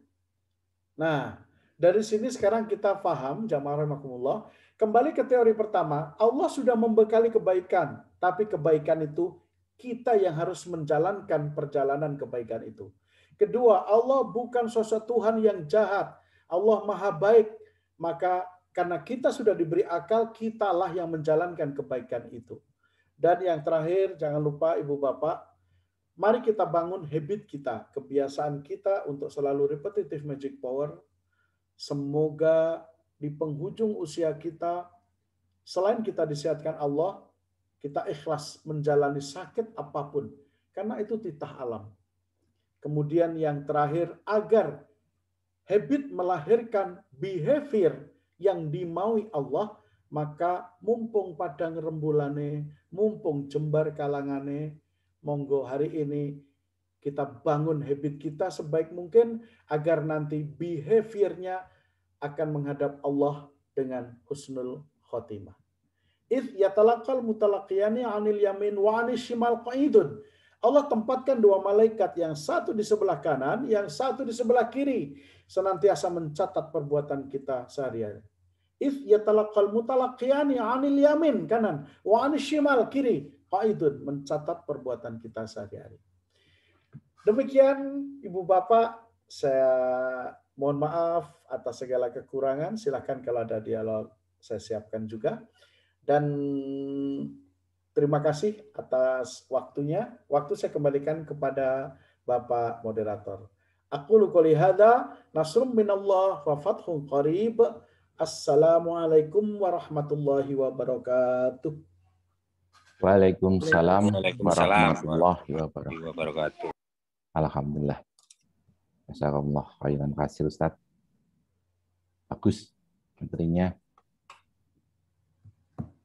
B: Nah, dari sini sekarang kita paham, jamaah rahimahumullah, kembali ke teori pertama, Allah sudah membekali kebaikan, tapi kebaikan itu kita yang harus menjalankan perjalanan kebaikan itu. Kedua, Allah bukan sosok Tuhan yang jahat. Allah maha baik. Maka karena kita sudah diberi akal, kitalah yang menjalankan kebaikan itu. Dan yang terakhir, jangan lupa ibu bapak, Mari kita bangun habit kita, kebiasaan kita untuk selalu repetitive magic power. Semoga di penghujung usia kita, selain kita disehatkan Allah, kita ikhlas menjalani sakit apapun. Karena itu titah alam. Kemudian yang terakhir, agar habit melahirkan behavior yang dimaui Allah, maka mumpung padang rembulane, mumpung jembar kalangane, Monggo hari ini kita bangun habit kita sebaik mungkin agar nanti behaviornya akan menghadap Allah dengan husnul khotimah. Ith yatalakal mutalakiyani anil yamin wa anishimal shimal qaidun. Allah tempatkan dua malaikat yang satu di sebelah kanan, yang satu di sebelah kiri, senantiasa mencatat perbuatan kita sehari-hari. If yatalakal mutalakiyani anil yamin kanan, wa anishimal shimal kiri qaidun mencatat perbuatan kita sehari-hari. Demikian Ibu Bapak, saya mohon maaf atas segala kekurangan. Silahkan kalau ada dialog saya siapkan juga. Dan terima kasih atas waktunya. Waktu saya kembalikan kepada Bapak Moderator. Aku luka hada nasrum minallah wa fathun qarib. Assalamualaikum warahmatullahi wabarakatuh.
A: Waalaikumsalam, Waalaikumsalam warahmatullahi wabarakatuh. Alhamdulillah. Assalamualaikum, khairan kasih Ustaz. Bagus materinya.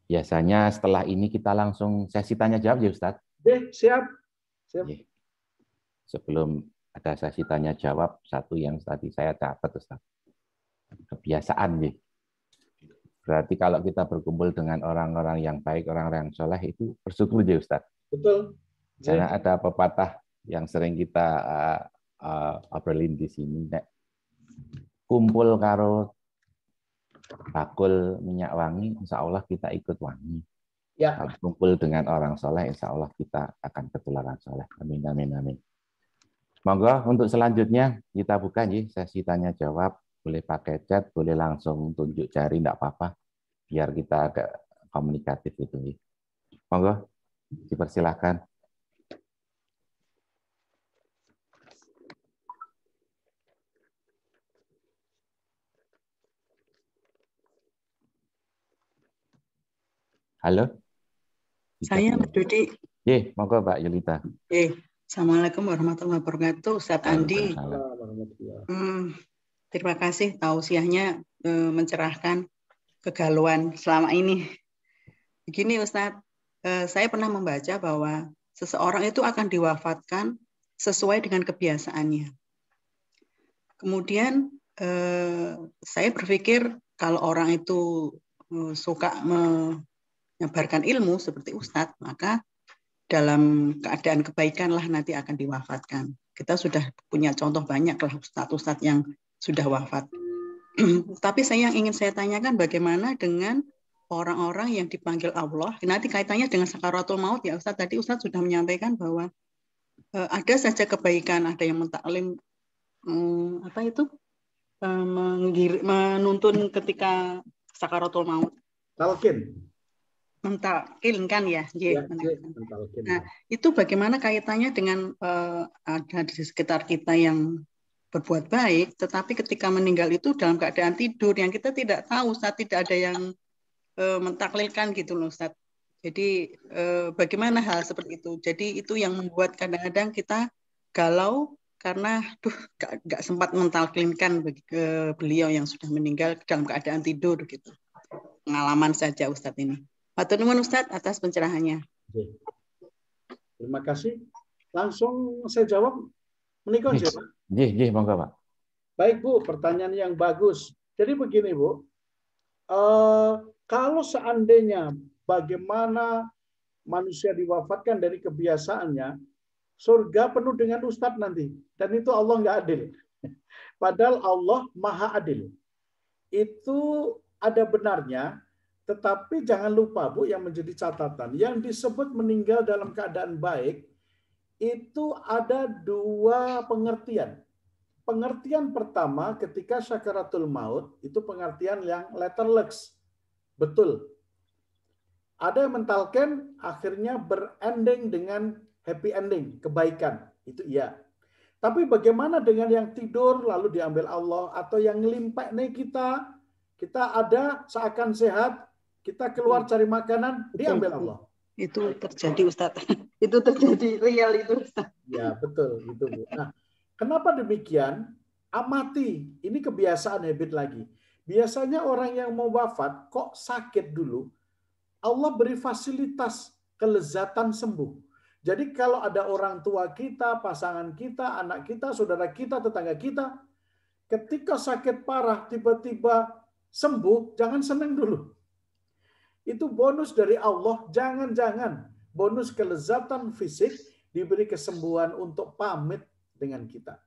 A: Biasanya setelah ini kita langsung sesi tanya jawab ya Ustaz.
B: Oke, siap. Siap. Iya.
A: Sebelum ada sesi tanya jawab, satu yang tadi saya catat Ustaz. Kebiasaan nih. Ya Berarti kalau kita berkumpul dengan orang-orang yang baik, orang-orang yang soleh itu bersyukur ya Ustaz. Betul. Karena ada pepatah yang sering kita uh, uh, obrolin di sini, Nek. Kumpul karo bakul minyak wangi, insya Allah kita ikut wangi. Ya. Kalau kumpul dengan orang soleh, insya Allah kita akan ketularan soleh. Amin, amin, amin. Monggo untuk selanjutnya kita buka nih sesi tanya jawab boleh pakai chat, boleh langsung tunjuk jari, tidak apa-apa. Biar kita agak komunikatif itu. Ya. Monggo, dipersilahkan. Halo?
C: Saya Mas Dudi.
A: Ye, monggo Mbak Yulita.
C: Ye. Assalamualaikum warahmatullahi wabarakatuh, Ustaz Andi. Hmm, Terima kasih tausiahnya e, mencerahkan kegalauan selama ini. Begini Ustadz, e, saya pernah membaca bahwa seseorang itu akan diwafatkan sesuai dengan kebiasaannya. Kemudian e, saya berpikir kalau orang itu suka menyebarkan ilmu seperti Ustadz, maka dalam keadaan kebaikanlah nanti akan diwafatkan. Kita sudah punya contoh banyak lah Ustadz-Ustadz yang sudah wafat. Tapi saya yang ingin saya tanyakan bagaimana dengan orang-orang yang dipanggil Allah. Nah, nanti kaitannya dengan sakaratul maut ya Ustaz. Tadi Ustaz sudah menyampaikan bahwa e, ada saja kebaikan, ada yang mentaklim hmm, apa itu e, menggir, menuntun ketika sakaratul maut. Talkin. Mentaklim kan ya, yeah, ya iya, iya, Nah itu bagaimana kaitannya dengan eh, ada di sekitar kita yang berbuat baik, tetapi ketika meninggal itu dalam keadaan tidur yang kita tidak tahu, saat tidak ada yang e, mentaklilkan gitu loh, Ustaz. Jadi e, bagaimana hal seperti itu? Jadi itu yang membuat kadang-kadang kita galau karena duh gak, gak sempat mentaklilkan bagi ke beliau yang sudah meninggal dalam keadaan tidur gitu. Pengalaman saja Ustaz ini. Matur nuwun Ustaz atas pencerahannya. Terima kasih. Langsung saya jawab Menikah siapa?
A: Nggih, nggih, monggo, Pak.
B: Baik, Bu, pertanyaan yang bagus. Jadi begini, Bu. Uh, kalau seandainya bagaimana manusia diwafatkan dari kebiasaannya, surga penuh dengan ustadz nanti. Dan itu Allah nggak adil. Padahal Allah maha adil. Itu ada benarnya, tetapi jangan lupa Bu yang menjadi catatan, yang disebut meninggal dalam keadaan baik, itu ada dua pengertian. Pengertian pertama ketika sakaratul maut itu pengertian yang letterless. Betul. Ada yang mentalkan akhirnya berending dengan happy ending, kebaikan. Itu iya. Tapi bagaimana dengan yang tidur lalu diambil Allah atau yang ngelimpek nih kita, kita ada seakan sehat, kita keluar hmm. cari makanan, diambil Allah
C: itu terjadi Ustadz.
B: itu terjadi real itu Ustadz. Ya
C: betul itu Bu. Nah,
B: kenapa demikian? Amati, ini kebiasaan habit lagi. Biasanya orang yang mau wafat kok sakit dulu, Allah beri fasilitas kelezatan sembuh. Jadi kalau ada orang tua kita, pasangan kita, anak kita, saudara kita, tetangga kita, ketika sakit parah tiba-tiba sembuh, jangan seneng dulu. Itu bonus dari Allah. Jangan-jangan bonus kelezatan fisik diberi kesembuhan untuk pamit dengan kita.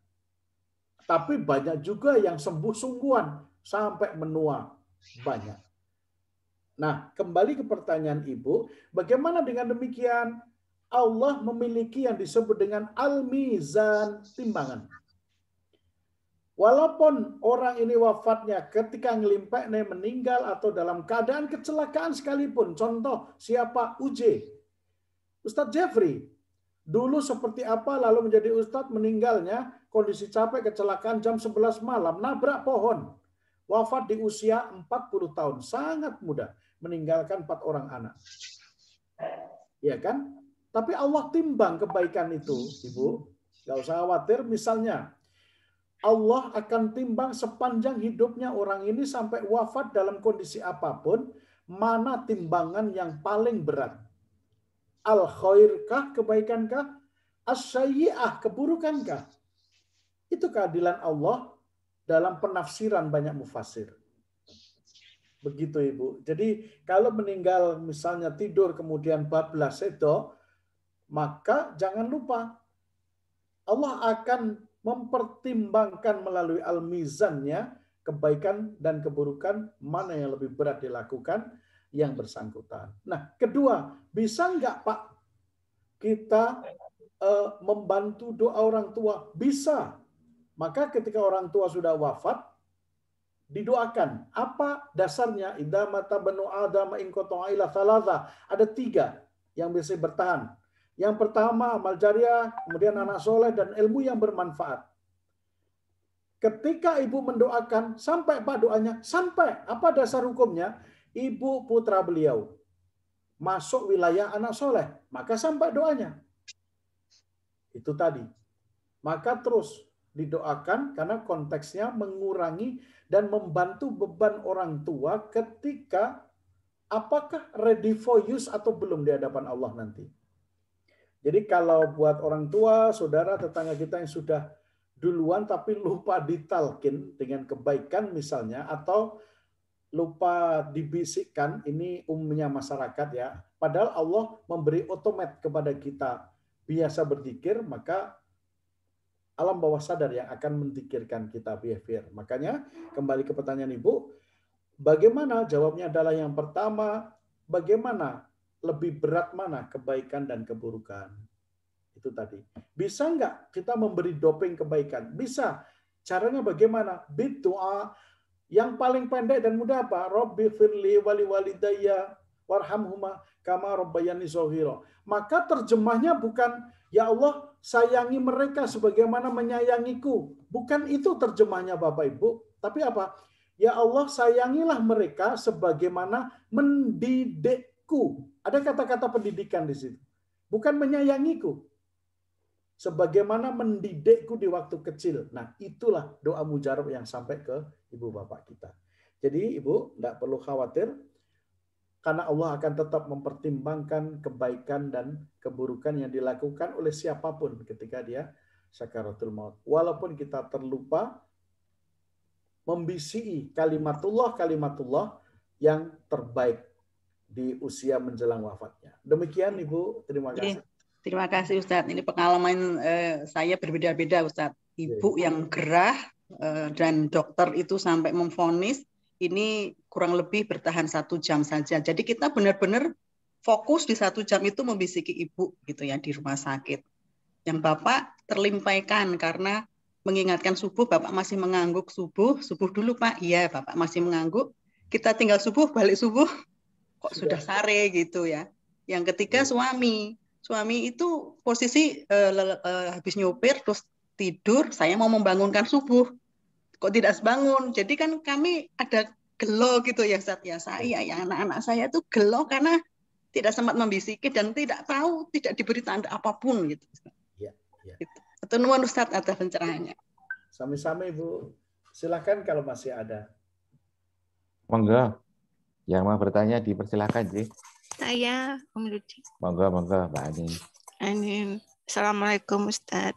B: Tapi banyak juga yang sembuh sungguhan sampai menua. Banyak. Nah, kembali ke pertanyaan Ibu, bagaimana dengan demikian? Allah memiliki yang disebut dengan al-mizan, timbangan. Walaupun orang ini wafatnya ketika ngelimpek nih meninggal atau dalam keadaan kecelakaan sekalipun. Contoh siapa UJ. Ustadz Jeffrey. Dulu seperti apa lalu menjadi Ustadz meninggalnya kondisi capek kecelakaan jam 11 malam nabrak pohon. Wafat di usia 40 tahun. Sangat muda. Meninggalkan empat orang anak. Ya kan? Tapi Allah timbang kebaikan itu, Ibu. Gak usah khawatir. Misalnya, Allah akan timbang sepanjang hidupnya orang ini sampai wafat dalam kondisi apapun, mana timbangan yang paling berat. Al khairkah, kebaikankah? as Asyayi'ah, keburukankah? Itu keadilan Allah dalam penafsiran banyak mufasir. Begitu Ibu. Jadi kalau meninggal misalnya tidur kemudian bablas itu, maka jangan lupa Allah akan mempertimbangkan melalui al-mizannya kebaikan dan keburukan mana yang lebih berat dilakukan yang bersangkutan. Nah, kedua, bisa nggak Pak kita eh, membantu doa orang tua? Bisa. Maka ketika orang tua sudah wafat, didoakan. Apa dasarnya? Idamata mata adama ingkotong in ila thalatha. Ada tiga yang bisa bertahan. Yang pertama amal jariah, kemudian anak soleh dan ilmu yang bermanfaat. Ketika ibu mendoakan sampai pak doanya sampai apa dasar hukumnya ibu putra beliau masuk wilayah anak soleh maka sampai doanya itu tadi maka terus didoakan karena konteksnya mengurangi dan membantu beban orang tua ketika apakah ready for use atau belum di hadapan Allah nanti. Jadi kalau buat orang tua, saudara, tetangga kita yang sudah duluan tapi lupa ditalkin dengan kebaikan misalnya atau lupa dibisikkan ini umumnya masyarakat ya. Padahal Allah memberi otomat kepada kita biasa berzikir maka alam bawah sadar yang akan mendikirkan kita behavior. Makanya kembali ke pertanyaan Ibu, bagaimana? Jawabnya adalah yang pertama, bagaimana lebih berat mana kebaikan dan keburukan. Itu tadi. Bisa nggak kita memberi doping kebaikan? Bisa. Caranya bagaimana? doa Yang paling pendek dan mudah apa? Robbi firli wali walidayya warhamhuma kama robbayani zohiro. Maka terjemahnya bukan Ya Allah sayangi mereka sebagaimana menyayangiku. Bukan itu terjemahnya Bapak Ibu. Tapi apa? Ya Allah sayangilah mereka sebagaimana mendidikku. Ada kata-kata pendidikan di situ. Bukan menyayangiku. Sebagaimana mendidikku di waktu kecil. Nah, itulah doa mujarab yang sampai ke ibu bapak kita. Jadi ibu tidak perlu khawatir karena Allah akan tetap mempertimbangkan kebaikan dan keburukan yang dilakukan oleh siapapun ketika dia sakaratul maut. Walaupun kita terlupa membisiki kalimatullah kalimatullah yang terbaik di usia menjelang wafatnya. Demikian Ibu, terima kasih.
C: Terima kasih Ustadz. Ini pengalaman eh, saya berbeda-beda Ustadz. Ibu yang gerah eh, dan dokter itu sampai memfonis ini kurang lebih bertahan satu jam saja. Jadi kita benar-benar fokus di satu jam itu membisiki ibu gitu ya di rumah sakit. Yang bapak terlimpaikan karena mengingatkan subuh, bapak masih mengangguk subuh, subuh dulu pak, iya bapak masih mengangguk. Kita tinggal subuh, balik subuh, kok sudah, sare gitu ya. Yang ketiga hmm. suami. Suami itu posisi uh, uh, habis nyupir terus tidur, saya mau membangunkan subuh. Kok tidak bangun? Jadi kan kami ada gelo gitu ya saat ya saya hmm. ya anak-anak saya tuh gelo karena tidak sempat membisiki dan tidak tahu tidak diberi tanda apapun gitu. Iya, iya. Atau gitu. nuan Ustaz ada pencerahannya.
B: Sama-sama Ibu. Silakan kalau masih ada.
A: Mangga. Yang mau bertanya dipersilahkan, Ji.
C: Saya, Om Ludi.
A: Monggo, monggo, Mbak Anin.
C: Anin. Assalamualaikum, Ustaz.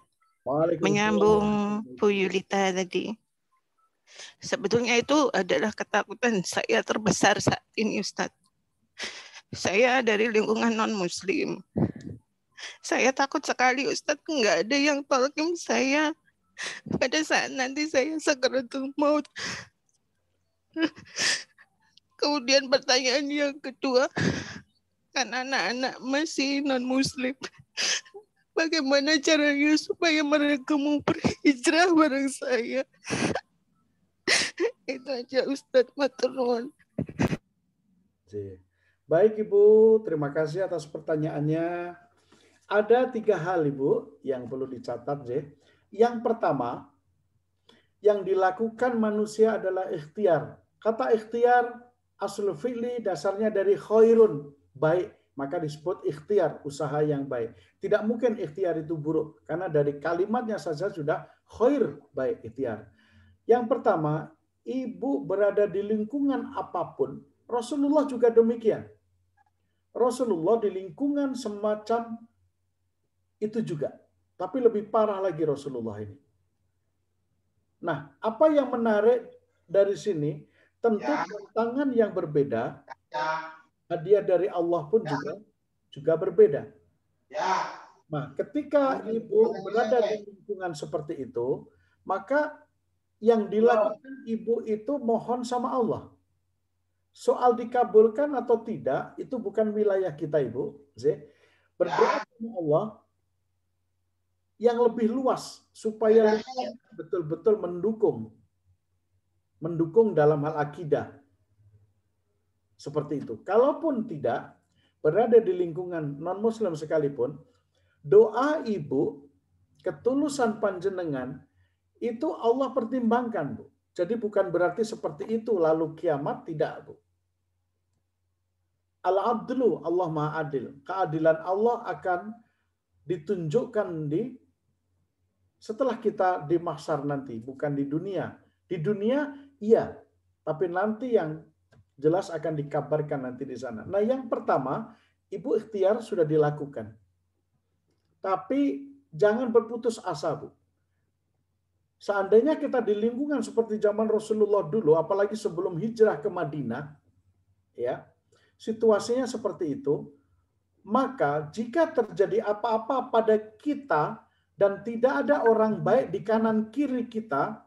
C: Menyambung Bu Yulita tadi. Sebetulnya itu adalah ketakutan saya terbesar saat ini, Ustaz. Saya dari lingkungan non-muslim. Saya takut sekali, Ustaz, nggak ada yang tolkim saya. Pada saat nanti saya segera tumut. Kemudian pertanyaan yang kedua, kan anak-anak masih non-muslim. Bagaimana caranya supaya mereka mau berhijrah bareng saya?
B: Itu aja Ustadz Maturnuan. Baik Ibu, terima kasih atas pertanyaannya. Ada tiga hal Ibu yang perlu dicatat. Jeh. Yang pertama, yang dilakukan manusia adalah ikhtiar. Kata ikhtiar aslul fi'li dasarnya dari khairun, baik. Maka disebut ikhtiar, usaha yang baik. Tidak mungkin ikhtiar itu buruk, karena dari kalimatnya saja sudah khair, baik ikhtiar. Yang pertama, ibu berada di lingkungan apapun, Rasulullah juga demikian. Rasulullah di lingkungan semacam itu juga. Tapi lebih parah lagi Rasulullah ini. Nah, apa yang menarik dari sini? Tentu ya. tantangan yang berbeda, ya. hadiah dari Allah pun ya. juga juga berbeda. Ya. Nah, ketika ya. ya ibu ya, ya, berada di lingkungan seperti itu, maka yang dilakukan ibu itu mohon sama Allah. Soal dikabulkan atau tidak itu bukan wilayah kita, ibu. Z. Berdoa sama Allah yang lebih luas supaya betul-betul mendukung mendukung dalam hal akidah. Seperti itu. Kalaupun tidak, berada di lingkungan non-muslim sekalipun, doa ibu, ketulusan panjenengan, itu Allah pertimbangkan, Bu. Jadi bukan berarti seperti itu lalu kiamat tidak, Bu. Al-Abdulu, Allah Maha Adil. Keadilan Allah akan ditunjukkan di setelah kita di nanti, bukan di dunia. Di dunia Iya, tapi nanti yang jelas akan dikabarkan nanti di sana. Nah, yang pertama, Ibu ikhtiar sudah dilakukan. Tapi jangan berputus asa, Bu. Seandainya kita di lingkungan seperti zaman Rasulullah dulu, apalagi sebelum hijrah ke Madinah, ya, situasinya seperti itu, maka jika terjadi apa-apa pada kita dan tidak ada orang baik di kanan kiri kita,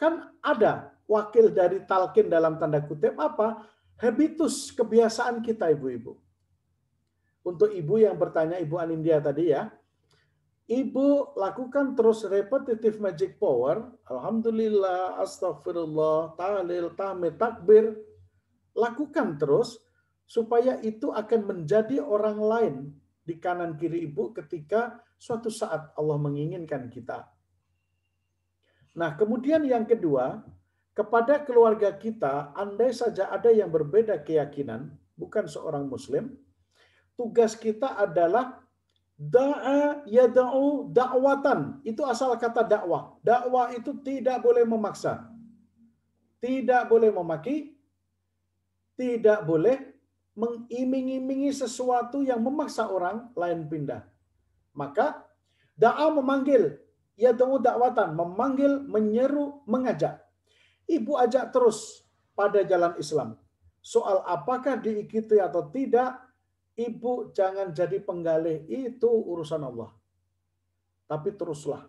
B: Kan ada wakil dari talkin dalam tanda kutip apa? Habitus, kebiasaan kita ibu-ibu. Untuk ibu yang bertanya, Ibu Anindia tadi ya, Ibu lakukan terus repetitive magic power, Alhamdulillah, Astagfirullah, Tahlil, Tahmid, Takbir, lakukan terus supaya itu akan menjadi orang lain di kanan kiri ibu ketika suatu saat Allah menginginkan kita Nah, kemudian yang kedua, kepada keluarga kita, andai saja ada yang berbeda keyakinan, bukan seorang muslim, tugas kita adalah da'a yada'u dakwatan. Itu asal kata dakwah. Dakwah itu tidak boleh memaksa. Tidak boleh memaki, tidak boleh mengiming-imingi sesuatu yang memaksa orang lain pindah. Maka da'a memanggil, ia yad'u dakwatan, memanggil, menyeru, mengajak. Ibu ajak terus pada jalan Islam. Soal apakah diikuti atau tidak, ibu jangan jadi penggalih, itu urusan Allah. Tapi teruslah.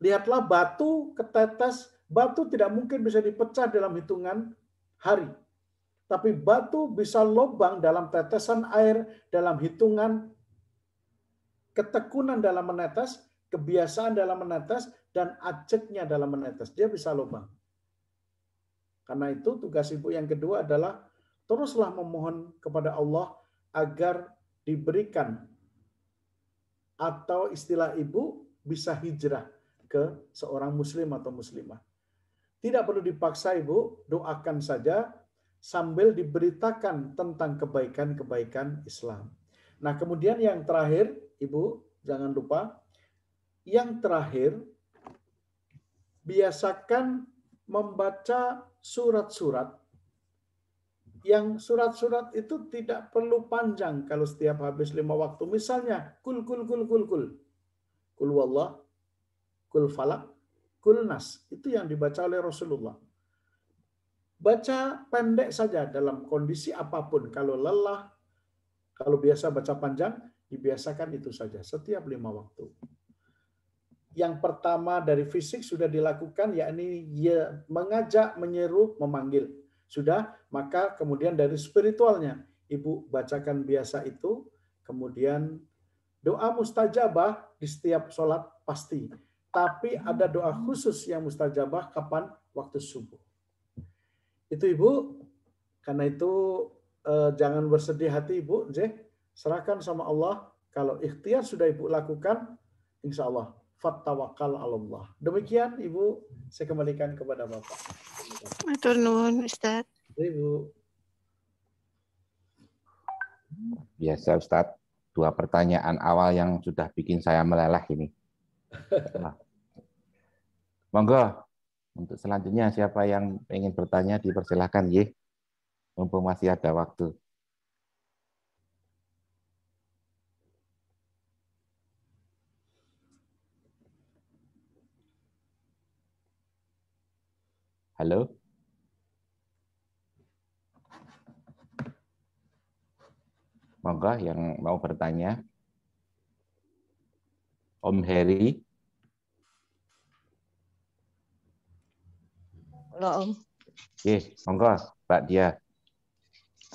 B: Lihatlah batu ketetes, batu tidak mungkin bisa dipecah dalam hitungan hari. Tapi batu bisa lobang dalam tetesan air dalam hitungan ketekunan dalam menetes, kebiasaan dalam menetes, dan ajeknya dalam menetes. Dia bisa lupa. Karena itu tugas ibu yang kedua adalah teruslah memohon kepada Allah agar diberikan atau istilah ibu bisa hijrah ke seorang muslim atau muslimah. Tidak perlu dipaksa ibu, doakan saja sambil diberitakan tentang kebaikan-kebaikan Islam. Nah kemudian yang terakhir, Ibu, jangan lupa. Yang terakhir, biasakan membaca surat-surat. Yang surat-surat itu tidak perlu panjang kalau setiap habis lima waktu. Misalnya, kul kul kul kul kul. Kul wallah, kul falak, kul nas. Itu yang dibaca oleh Rasulullah. Baca pendek saja dalam kondisi apapun. Kalau lelah, kalau biasa baca panjang, Dibiasakan itu saja setiap lima waktu. Yang pertama dari fisik sudah dilakukan, yakni ya, mengajak, menyeru, memanggil. Sudah, maka kemudian dari spiritualnya, Ibu bacakan biasa itu, kemudian doa mustajabah di setiap sholat pasti. Tapi ada doa khusus yang mustajabah kapan? Waktu subuh. Itu Ibu, karena itu eh, jangan bersedih hati Ibu, Jeh. Serahkan sama Allah. Kalau ikhtiar sudah Ibu lakukan, insya Allah. fatwakal Allah. Demikian Ibu, saya kembalikan kepada Bapak.
C: Matur nuwun Ustaz.
A: Ibu. Biasa Ustaz, dua pertanyaan awal yang sudah bikin saya meleleh ini. Nah. Monggo, untuk selanjutnya siapa yang ingin bertanya dipersilahkan, ye. Mumpung masih ada waktu. Halo? Moga yang mau bertanya. Om Heri. Halo Om. Oke, monggo Pak Dia.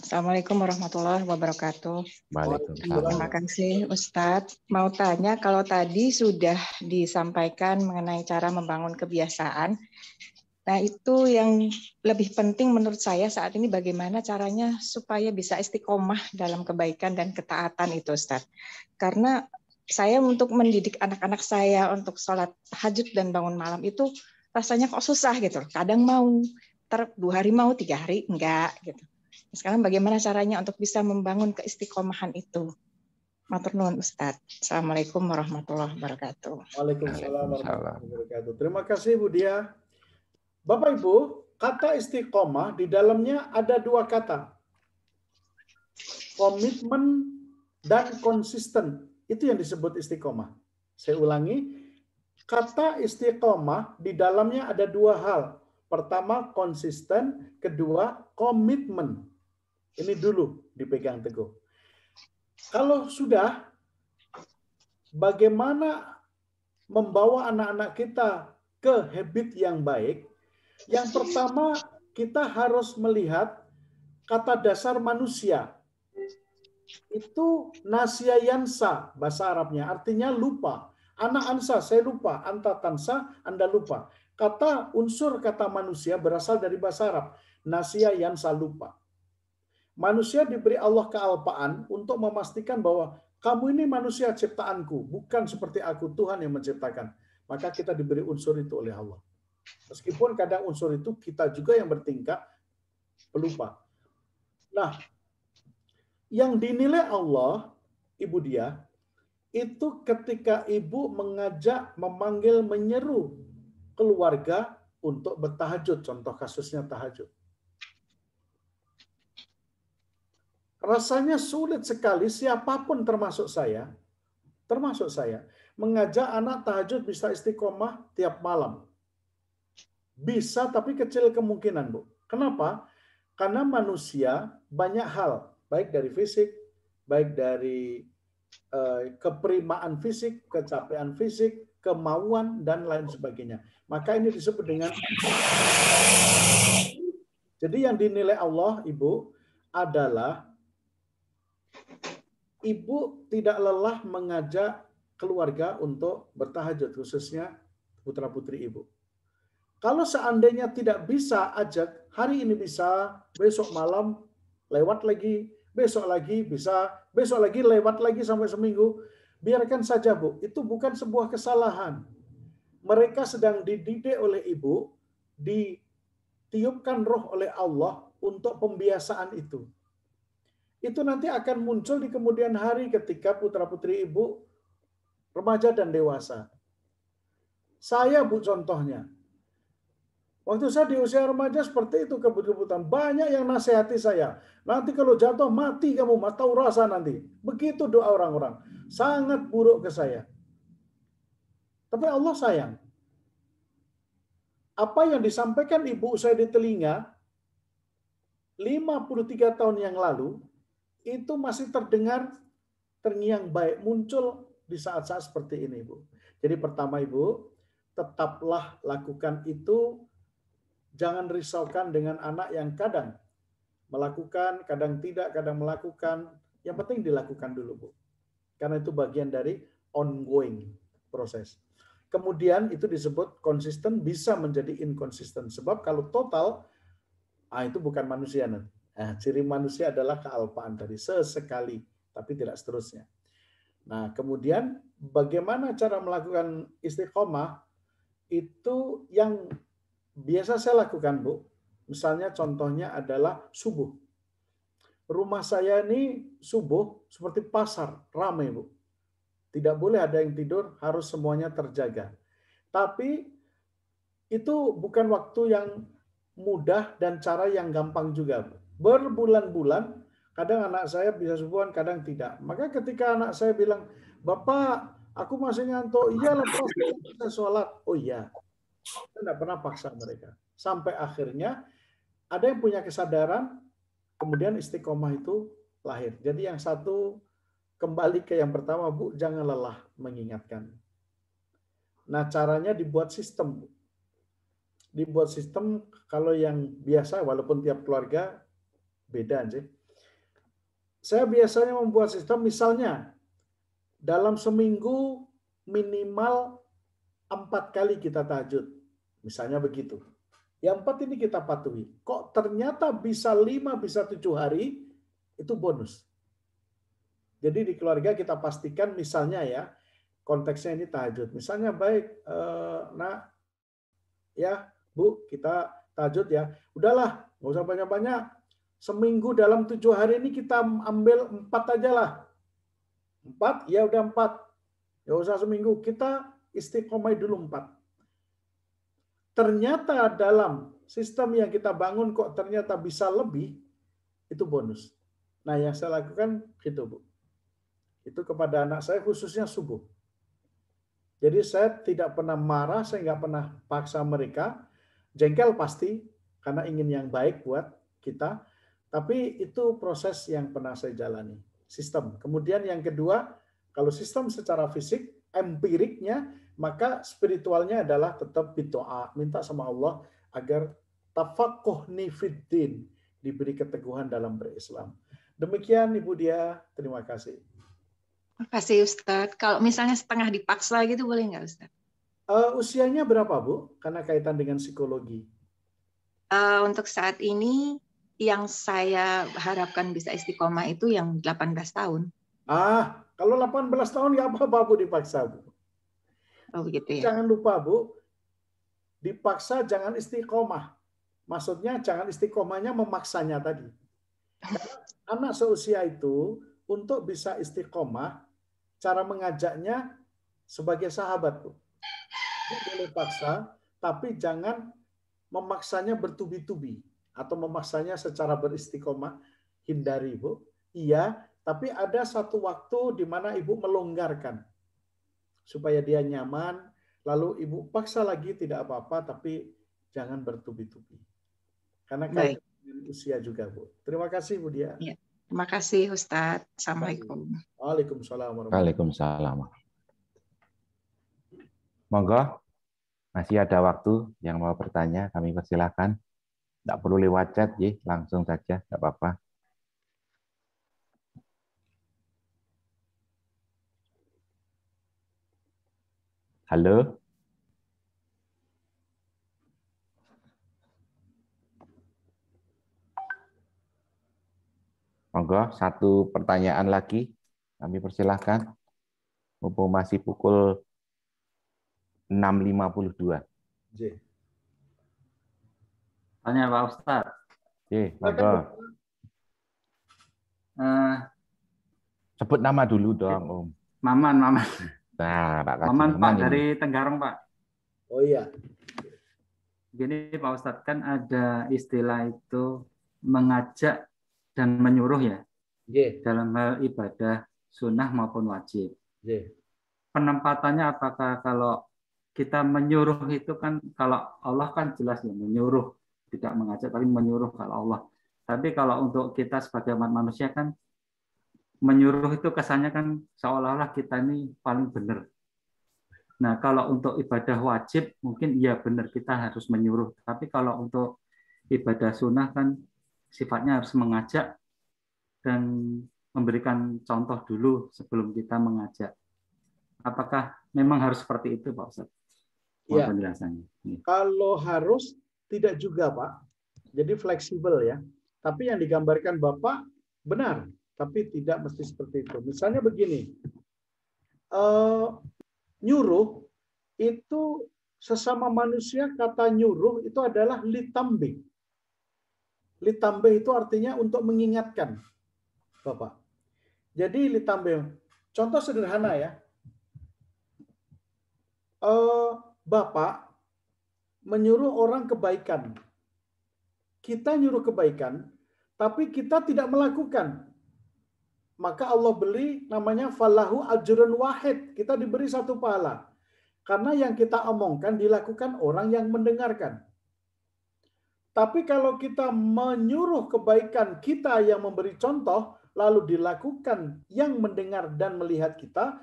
C: Assalamualaikum warahmatullahi wabarakatuh. Waalaikumsalam. Terima kasih Ustadz. Mau tanya kalau tadi sudah disampaikan mengenai cara membangun kebiasaan, Nah, itu yang lebih penting menurut saya saat ini bagaimana caranya supaya bisa istiqomah dalam kebaikan dan ketaatan itu, Ustaz. Karena saya untuk mendidik anak-anak saya untuk sholat hajud dan bangun malam itu rasanya kok susah gitu. Kadang mau, ter dua hari mau, tiga hari enggak gitu. Nah, sekarang bagaimana caranya untuk bisa membangun keistiqomahan itu? Matur Ustaz. Assalamualaikum warahmatullahi wabarakatuh. Waalaikumsalam warahmatullahi
B: wabarakatuh. Terima kasih Bu Dia. Bapak Ibu, kata istiqomah di dalamnya ada dua kata. Komitmen dan konsisten. Itu yang disebut istiqomah. Saya ulangi, kata istiqomah di dalamnya ada dua hal. Pertama, konsisten. Kedua, komitmen. Ini dulu dipegang teguh. Kalau sudah, bagaimana membawa anak-anak kita ke habit yang baik, yang pertama, kita harus melihat kata dasar manusia. Itu nasia yansa, bahasa Arabnya. Artinya lupa. Anak ansa, saya lupa. Anta tansa, Anda lupa. Kata unsur kata manusia berasal dari bahasa Arab. Nasia yansa lupa. Manusia diberi Allah kealpaan untuk memastikan bahwa kamu ini manusia ciptaanku, bukan seperti aku Tuhan yang menciptakan. Maka kita diberi unsur itu oleh Allah. Meskipun kadang unsur itu kita juga yang bertingkah pelupa. Nah, yang dinilai Allah, ibu dia, itu ketika ibu mengajak, memanggil, menyeru keluarga untuk bertahajud. Contoh kasusnya tahajud. Rasanya sulit sekali siapapun termasuk saya, termasuk saya, mengajak anak tahajud bisa istiqomah tiap malam. Bisa tapi kecil kemungkinan, Bu. Kenapa? Karena manusia banyak hal, baik dari fisik, baik dari eh, keprimaan fisik, kecapean fisik, kemauan dan lain sebagainya. Maka ini disebut dengan Jadi yang dinilai Allah, Ibu, adalah ibu tidak lelah mengajak keluarga untuk bertahajud, khususnya putra-putri ibu. Kalau seandainya tidak bisa ajak, hari ini bisa, besok malam lewat lagi, besok lagi bisa, besok lagi lewat lagi sampai seminggu. Biarkan saja, Bu. Itu bukan sebuah kesalahan. Mereka sedang dididik oleh ibu, ditiupkan roh oleh Allah untuk pembiasaan itu. Itu nanti akan muncul di kemudian hari ketika putra-putri ibu remaja dan dewasa. Saya Bu contohnya, Waktu saya di usia remaja seperti itu kebut-kebutan. Banyak yang nasihati saya. Nanti kalau jatuh mati kamu, tahu rasa nanti. Begitu doa orang-orang. Sangat buruk ke saya. Tapi Allah sayang. Apa yang disampaikan ibu saya di telinga 53 tahun yang lalu itu masih terdengar terngiang baik muncul di saat-saat seperti ini, ibu. Jadi pertama Ibu, tetaplah lakukan itu jangan risaukan dengan anak yang kadang melakukan, kadang tidak, kadang melakukan. Yang penting dilakukan dulu, Bu. Karena itu bagian dari ongoing proses. Kemudian itu disebut konsisten bisa menjadi inkonsisten. Sebab kalau total, ah itu bukan manusia. Nah, ciri manusia adalah kealpaan tadi. Sesekali, tapi tidak seterusnya. Nah, kemudian bagaimana cara melakukan istiqomah itu yang biasa saya lakukan, Bu. Misalnya contohnya adalah subuh. Rumah saya ini subuh seperti pasar, ramai, Bu. Tidak boleh ada yang tidur, harus semuanya terjaga. Tapi itu bukan waktu yang mudah dan cara yang gampang juga. Berbulan-bulan, kadang anak saya bisa subuhan, kadang tidak. Maka ketika anak saya bilang, Bapak, aku masih ngantuk. Iya, lepas kita sholat. Oh iya, kita tidak pernah paksa mereka. Sampai akhirnya ada yang punya kesadaran, kemudian istiqomah itu lahir. Jadi yang satu kembali ke yang pertama, Bu, jangan lelah mengingatkan. Nah, caranya dibuat sistem, Bu. Dibuat sistem kalau yang biasa, walaupun tiap keluarga beda aja. Saya biasanya membuat sistem, misalnya dalam seminggu minimal empat kali kita tajud. Misalnya begitu. Yang empat ini kita patuhi. Kok ternyata bisa lima, bisa tujuh hari, itu bonus. Jadi di keluarga kita pastikan misalnya ya, konteksnya ini tahajud. Misalnya baik, eh, nah ya Bu, kita tahajud ya. Udahlah, nggak usah banyak-banyak. Seminggu dalam tujuh hari ini kita ambil empat aja lah. Empat, ya udah empat. nggak usah seminggu. Kita istiqomai dulu empat ternyata dalam sistem yang kita bangun kok ternyata bisa lebih, itu bonus. Nah yang saya lakukan gitu Bu. Itu kepada anak saya khususnya subuh. Jadi saya tidak pernah marah, saya nggak pernah paksa mereka. Jengkel pasti, karena ingin yang baik buat kita. Tapi itu proses yang pernah saya jalani. Sistem. Kemudian yang kedua, kalau sistem secara fisik, empiriknya maka spiritualnya adalah tetap berdoa, minta sama Allah agar tafakuh nifidin diberi keteguhan dalam berislam. Demikian Ibu Dia, terima kasih.
C: Terima kasih Ustadz. Kalau misalnya setengah dipaksa gitu boleh nggak Ustadz?
B: Uh, usianya berapa Bu? Karena kaitan dengan psikologi.
C: Uh, untuk saat ini yang saya harapkan bisa istiqomah itu yang 18 tahun. Ah, kalau
B: 18 tahun nggak apa-apa Bu dipaksa Bu. Oh, begitu ya. Jangan lupa, Bu, dipaksa jangan istiqomah. Maksudnya jangan istiqomahnya memaksanya tadi. anak seusia itu untuk bisa istiqomah, cara mengajaknya sebagai sahabat, Bu. Boleh paksa, tapi jangan memaksanya bertubi-tubi atau memaksanya secara beristiqomah hindari, Bu. Iya, tapi ada satu waktu di mana ibu melonggarkan supaya dia nyaman. Lalu ibu paksa lagi tidak apa-apa, tapi jangan bertubi-tubi. Karena kan usia juga, Bu. Terima kasih, Bu Dia. Ya.
C: Terima kasih, Ustadz. Assalamualaikum.
B: Waalaikumsalam.
A: Waalaikumsalam. Monggo, masih ada waktu yang mau bertanya, kami persilahkan. Tidak perlu lewat chat, ye. langsung saja, tidak apa-apa. Halo? Monggo, satu pertanyaan lagi. Kami persilahkan. Mumpung masih pukul 6.52. dua. Tanya Pak Ustadz. J, monggo. Uh, Sebut nama dulu dong, Om. Maman, Maman. Nah, Pak Kaji Maman, Pak, dari Tenggarong, Pak. Oh iya. Gini Pak Ustadz, kan ada istilah itu mengajak dan menyuruh ya. Yeah. Dalam hal ibadah sunnah maupun wajib. Yeah. Penempatannya apakah kalau kita menyuruh itu kan kalau Allah kan jelas ya menyuruh tidak mengajak tapi menyuruh kalau Allah. Tapi kalau untuk kita sebagai manusia kan menyuruh itu kesannya kan seolah-olah kita ini paling benar. Nah, kalau untuk ibadah wajib mungkin iya benar kita harus menyuruh, tapi kalau untuk ibadah sunnah kan sifatnya harus mengajak dan memberikan contoh dulu sebelum kita mengajak. Apakah memang harus seperti itu, Pak Ustadz? Ya. penjelasannya.
B: Iya. Kalau harus tidak juga, Pak. Jadi fleksibel ya. Tapi yang digambarkan Bapak benar. Tapi tidak mesti seperti itu. Misalnya begini, uh, nyuruh itu sesama manusia kata nyuruh itu adalah litambe. Litambe itu artinya untuk mengingatkan, Bapak. Jadi litambe, contoh sederhana ya. Uh, Bapak menyuruh orang kebaikan. Kita nyuruh kebaikan, tapi kita tidak melakukan maka Allah beli namanya falahu ajrun wahid. Kita diberi satu pahala. Karena yang kita omongkan dilakukan orang yang mendengarkan. Tapi kalau kita menyuruh kebaikan kita yang memberi contoh, lalu dilakukan yang mendengar dan melihat kita,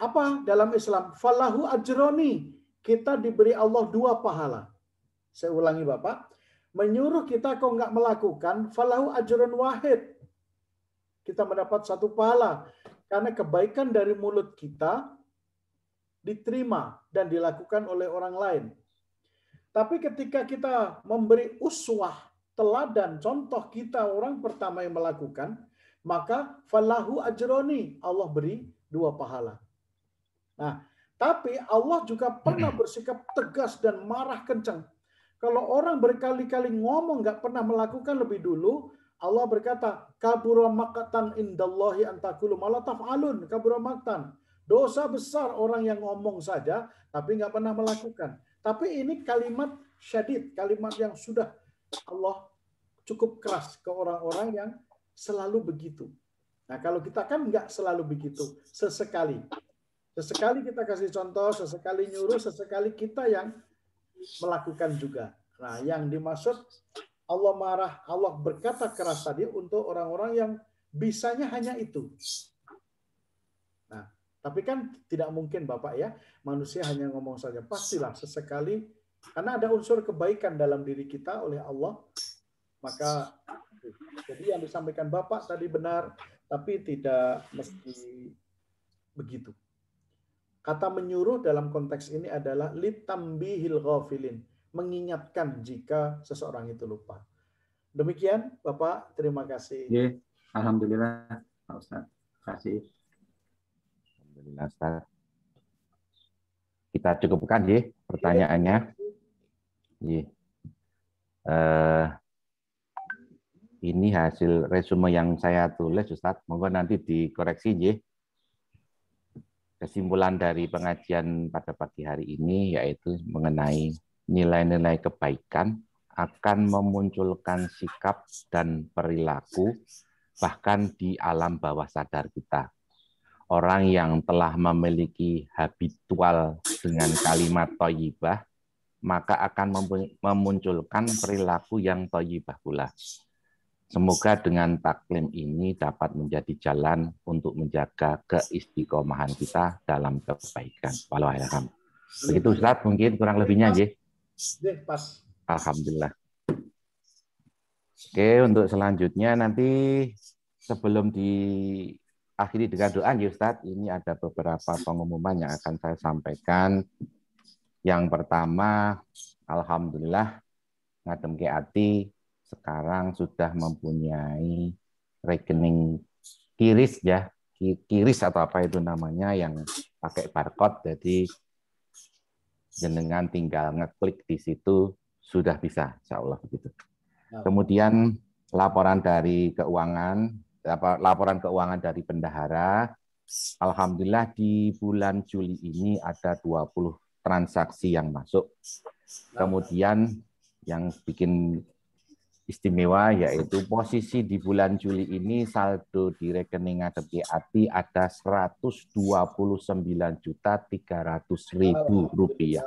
B: apa dalam Islam? Falahu ajroni. Kita diberi Allah dua pahala. Saya ulangi Bapak. Menyuruh kita kok nggak melakukan, falahu ajron wahid kita mendapat satu pahala. Karena kebaikan dari mulut kita diterima dan dilakukan oleh orang lain. Tapi ketika kita memberi uswah, teladan, contoh kita orang pertama yang melakukan, maka falahu ajroni, Allah beri dua pahala. Nah, tapi Allah juga pernah bersikap tegas dan marah kencang. Kalau orang berkali-kali ngomong nggak pernah melakukan lebih dulu, Allah berkata, kabura makatan indallahi antakulu malah taf'alun, kabura Dosa besar orang yang ngomong saja, tapi nggak pernah melakukan. Tapi ini kalimat syadid, kalimat yang sudah Allah cukup keras ke orang-orang yang selalu begitu. Nah kalau kita kan nggak selalu begitu, sesekali. Sesekali kita kasih contoh, sesekali nyuruh, sesekali kita yang melakukan juga. Nah yang dimaksud Allah marah, Allah berkata keras tadi untuk orang-orang yang bisanya hanya itu. Nah, tapi kan tidak mungkin Bapak ya, manusia hanya ngomong saja. Pastilah sesekali karena ada unsur kebaikan dalam diri kita oleh Allah, maka jadi yang disampaikan Bapak tadi benar, tapi tidak mesti begitu. Kata menyuruh dalam konteks ini adalah litambihil ghafilin mengingatkan jika seseorang itu lupa. Demikian Bapak, terima kasih.
A: Ye, Alhamdulillah Pak Ustaz. Terima kasih. Alhamdulillah Ustaz. Kita cukupkan ya pertanyaannya. Ye. Iya. Uh, ini hasil resume yang saya tulis Ustaz, monggo nanti dikoreksi ya. Kesimpulan dari pengajian pada pagi hari ini yaitu mengenai nilai-nilai kebaikan akan memunculkan sikap dan perilaku bahkan di alam bawah sadar kita. Orang yang telah memiliki habitual dengan kalimat toyibah, maka akan memunculkan perilaku yang toyibah pula. Semoga dengan taklim ini dapat menjadi jalan untuk menjaga keistiqomahan kita dalam kebaikan. Walau Begitu Ustaz, mungkin kurang lebihnya. Jih. Alhamdulillah. Oke, untuk selanjutnya nanti sebelum diakhiri dengan doa, ya, Ustadz, ini ada beberapa pengumuman yang akan saya sampaikan. Yang pertama, Alhamdulillah, Ngadem Ati sekarang sudah mempunyai rekening kiris ya, kiris atau apa itu namanya yang pakai barcode, jadi jenengan tinggal ngeklik di situ sudah bisa, insya Allah begitu. Ya. Kemudian laporan dari keuangan, laporan keuangan dari bendahara, Alhamdulillah di bulan Juli ini ada 20 transaksi yang masuk. Kemudian yang bikin istimewa yaitu posisi di bulan Juli ini saldo di rekening Ngadepti Ati ada 129 juta 300 ribu rupiah.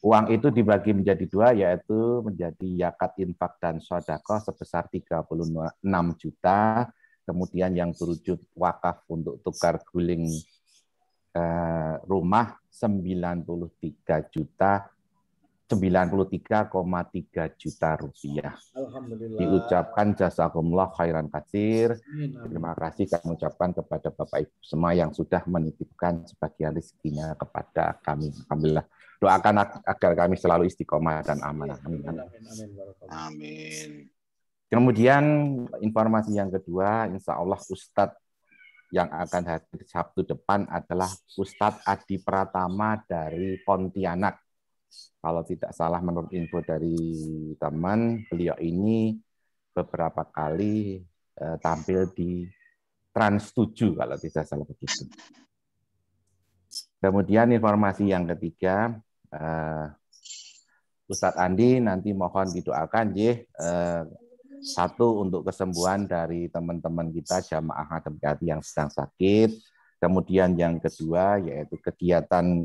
A: Uang itu dibagi menjadi dua, yaitu menjadi yakat infak dan sodako sebesar 36 juta, kemudian yang berujud wakaf untuk tukar guling eh, rumah 93 juta 93,3 juta rupiah.
B: Diucapkan
A: jasa kumlah khairan kasir. Terima kasih kami ucapkan kepada Bapak Ibu semua yang sudah menitipkan sebagian rezekinya kepada kami. Alhamdulillah. Doakan agar kami selalu istiqomah dan aman. Amin. Amin. Kemudian informasi yang kedua, insya Allah Ustadz yang akan hadir Sabtu depan adalah Ustadz Adi Pratama dari Pontianak kalau tidak salah menurut info dari teman, beliau ini beberapa kali eh, tampil di Trans 7 kalau tidak salah begitu. Kemudian informasi yang ketiga, eh, Ustadz Andi nanti mohon didoakan ye, eh, satu untuk kesembuhan dari teman-teman kita jamaah adem yang sedang sakit. Kemudian yang kedua yaitu kegiatan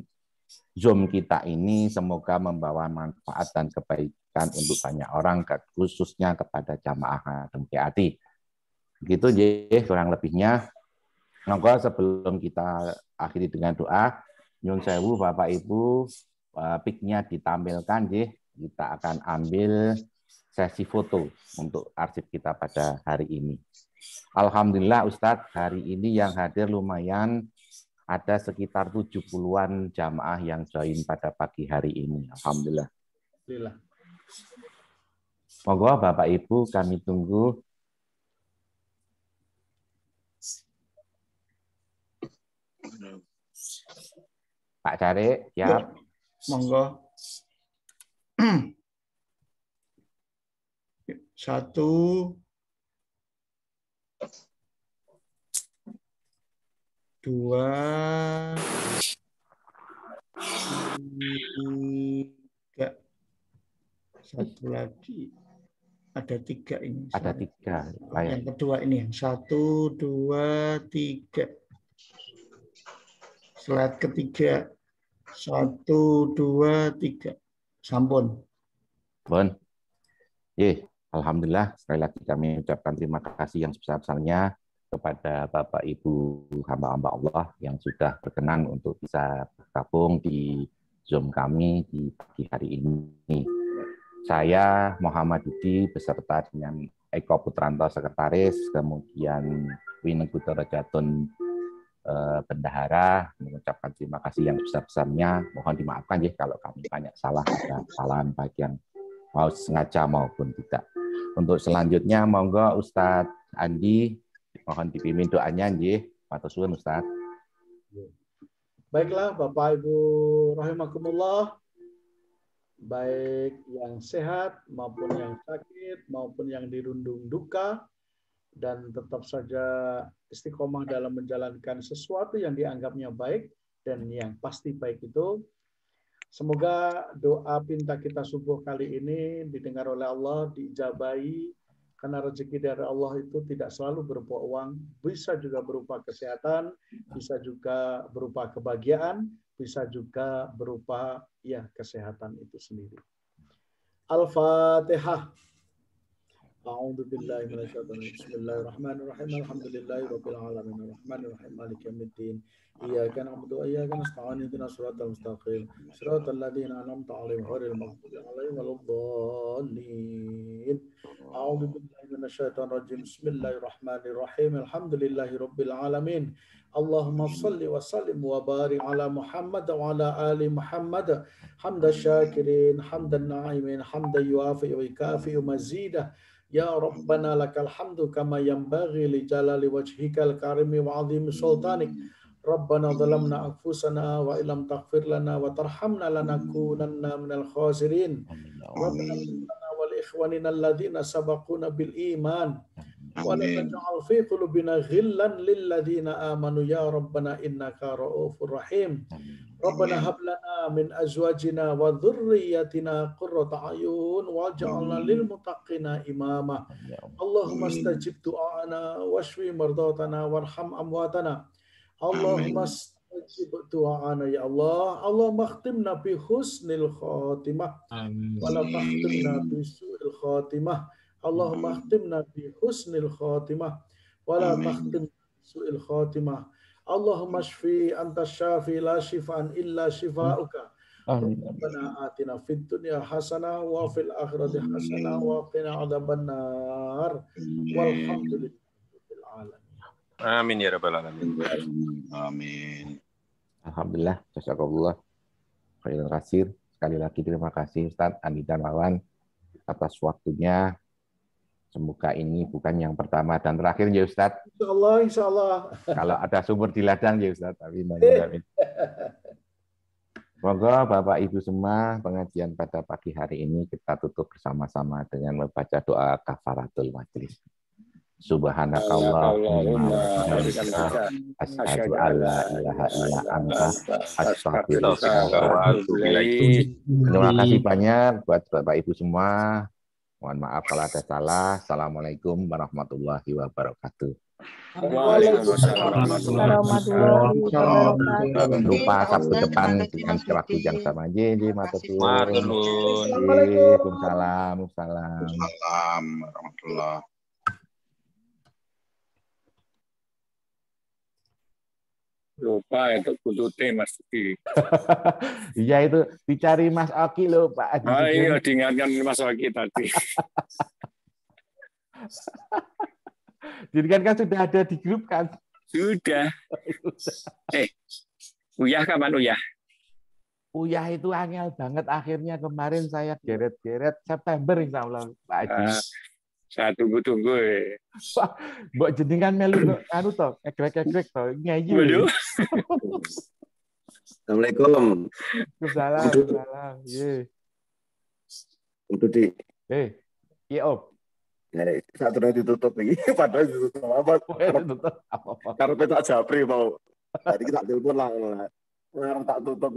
A: Zoom kita ini semoga membawa manfaat dan kebaikan untuk banyak orang, khususnya kepada jamaah HMKAT. Begitu, jadi kurang lebihnya. Nongkrong sebelum kita akhiri dengan doa, Nyun Sewu, Bapak Ibu, eh, piknya ditampilkan, jih Kita akan ambil sesi foto untuk arsip kita pada hari ini. Alhamdulillah Ustadz, hari ini yang hadir lumayan ada sekitar 70-an jamaah yang join pada pagi hari ini. Alhamdulillah.
B: Alhamdulillah.
A: Monggo Bapak Ibu kami tunggu Pak Cari, Ya. Monggo.
B: Satu, dua tiga satu lagi ada tiga ini ada
A: tiga Baik. yang
B: kedua ini satu dua tiga slide ketiga satu dua tiga
A: sampun bon ye alhamdulillah sekali lagi kami ucapkan terima kasih yang sebesar besarnya kepada Bapak Ibu hamba-hamba Allah yang sudah berkenan untuk bisa bergabung di Zoom kami di pagi hari ini. Saya Muhammad Didi beserta dengan Eko Putranto Sekretaris, kemudian Wineng Putra eh, Bendahara mengucapkan terima kasih yang besar-besarnya. Mohon dimaafkan ya kalau kami banyak salah, ada kesalahan baik yang mau sengaja maupun tidak. Untuk selanjutnya, monggo Ustadz Andi mohon dipimpin doanya nggih matur suwun Ustaz
B: Baiklah Bapak Ibu rahimakumullah baik yang sehat maupun yang sakit maupun yang dirundung duka dan tetap saja istiqomah dalam menjalankan sesuatu yang dianggapnya baik dan yang pasti baik itu Semoga doa pinta kita subuh kali ini didengar oleh Allah, diijabahi, karena rezeki dari Allah itu tidak selalu berupa uang, bisa juga berupa kesehatan, bisa juga berupa kebahagiaan, bisa juga berupa ya kesehatan itu sendiri. Al-Fatihah. أعوذ بالله من الشيطان بسم الله الرحمن الرحيم الحمد لله رب العالمين الرحمن الرحيم مالك يوم الدين إياك نعبد وإياك نستعين اهدنا الصراط المستقيم صراط الذين أنعمت عليهم غير المغضوب عليهم ولا الضالين أعوذ بالله من الشيطان الرجيم بسم الله الرحمن الرحيم الحمد لله رب العالمين اللهم صل وسلم وبارك على محمد وعلى آل محمد حمد الشاكرين حمد النعيمين حمد يوافي ويكافئ مزيده يا ربنا لك الحمد كما ينبغي لجلال وجهك الكريم وعظيم سلطانك ربنا ظلمنا أنفسنا وإن لم تغفر لنا وترحمنا لنكونن من الخاسرين ربنا ولإخواننا الذين سبقونا بالإيمان ولا تجعل في قلوبنا غلا للذين آمنوا يا ربنا إنك رؤوف رحيم Rabbana hab min azwajina wa dhurriyyatina qurrata ayun waj'alna lil muttaqina imama. Ya Allahumma stajib du'ana washfi mardatana warham amwatana. Allahumma stajib du'ana ya Allah. Allah makhtimna bi husnil khatimah.
A: Wa la takhtimna
B: bi khatimah. Allahumma khtimna bi husnil khatimah. khatimah. Allahumma shfi anta shafi la shifan illa shifauka. Rabbana atina fid dunya hasana wa fil akhirati hasana wa qina ada Walhamdulillahil Walhamdulillah.
A: Amin ya rabbal alamin. Amin. Alhamdulillah, jazakallah khairan kasir. Sekali lagi terima kasih Ustaz Andi dan Lawan atas waktunya Semoga ini bukan yang pertama dan terakhir ya Ustaz.
B: Insya Allah, insya Allah. Kalau ada
A: sumber di ladang ya Ustaz. Amin, amin, amin. Semoga Bapak Ibu semua pengajian pada pagi hari ini kita tutup bersama-sama dengan membaca doa kafaratul majlis. Subhanakallah asyhadu an la ilaha illa anta astaghfiruka wa atubu Terima kasih banyak buat Bapak Ibu semua. Mohon maaf kalau ada salah. Assalamualaikum warahmatullahi wabarakatuh. waalaikumsalam Lupa Sabtu depan dengan waktu yang sama. Jadi matur nuwun. Waalaikumsalam. Waalaikumsalam. Waalaikumsalam. lupa itu bututnya Mas Oki. Iya itu dicari Mas Oki lo Pak Oh, iya diingatkan Mas Oki tadi. Jadi kan, kan sudah ada di grup kan? Sudah. eh, Uyah kapan Uyah? Uyah itu angel banget akhirnya kemarin saya geret-geret September insya Allah Pak Haji. Uh, ah, saya tunggu-tunggu. Mbok eh. jenengan melu anu to, ekrek ekrek to, ngaji. Waduh. Assalamualaikum. Waalaikumsalam. Ye. Udah di. Eh, ya om. Satu terus tutup lagi, padahal ditutup apa? Karena tak japri
B: mau. Tadi kita telepon lah. orang tak tutup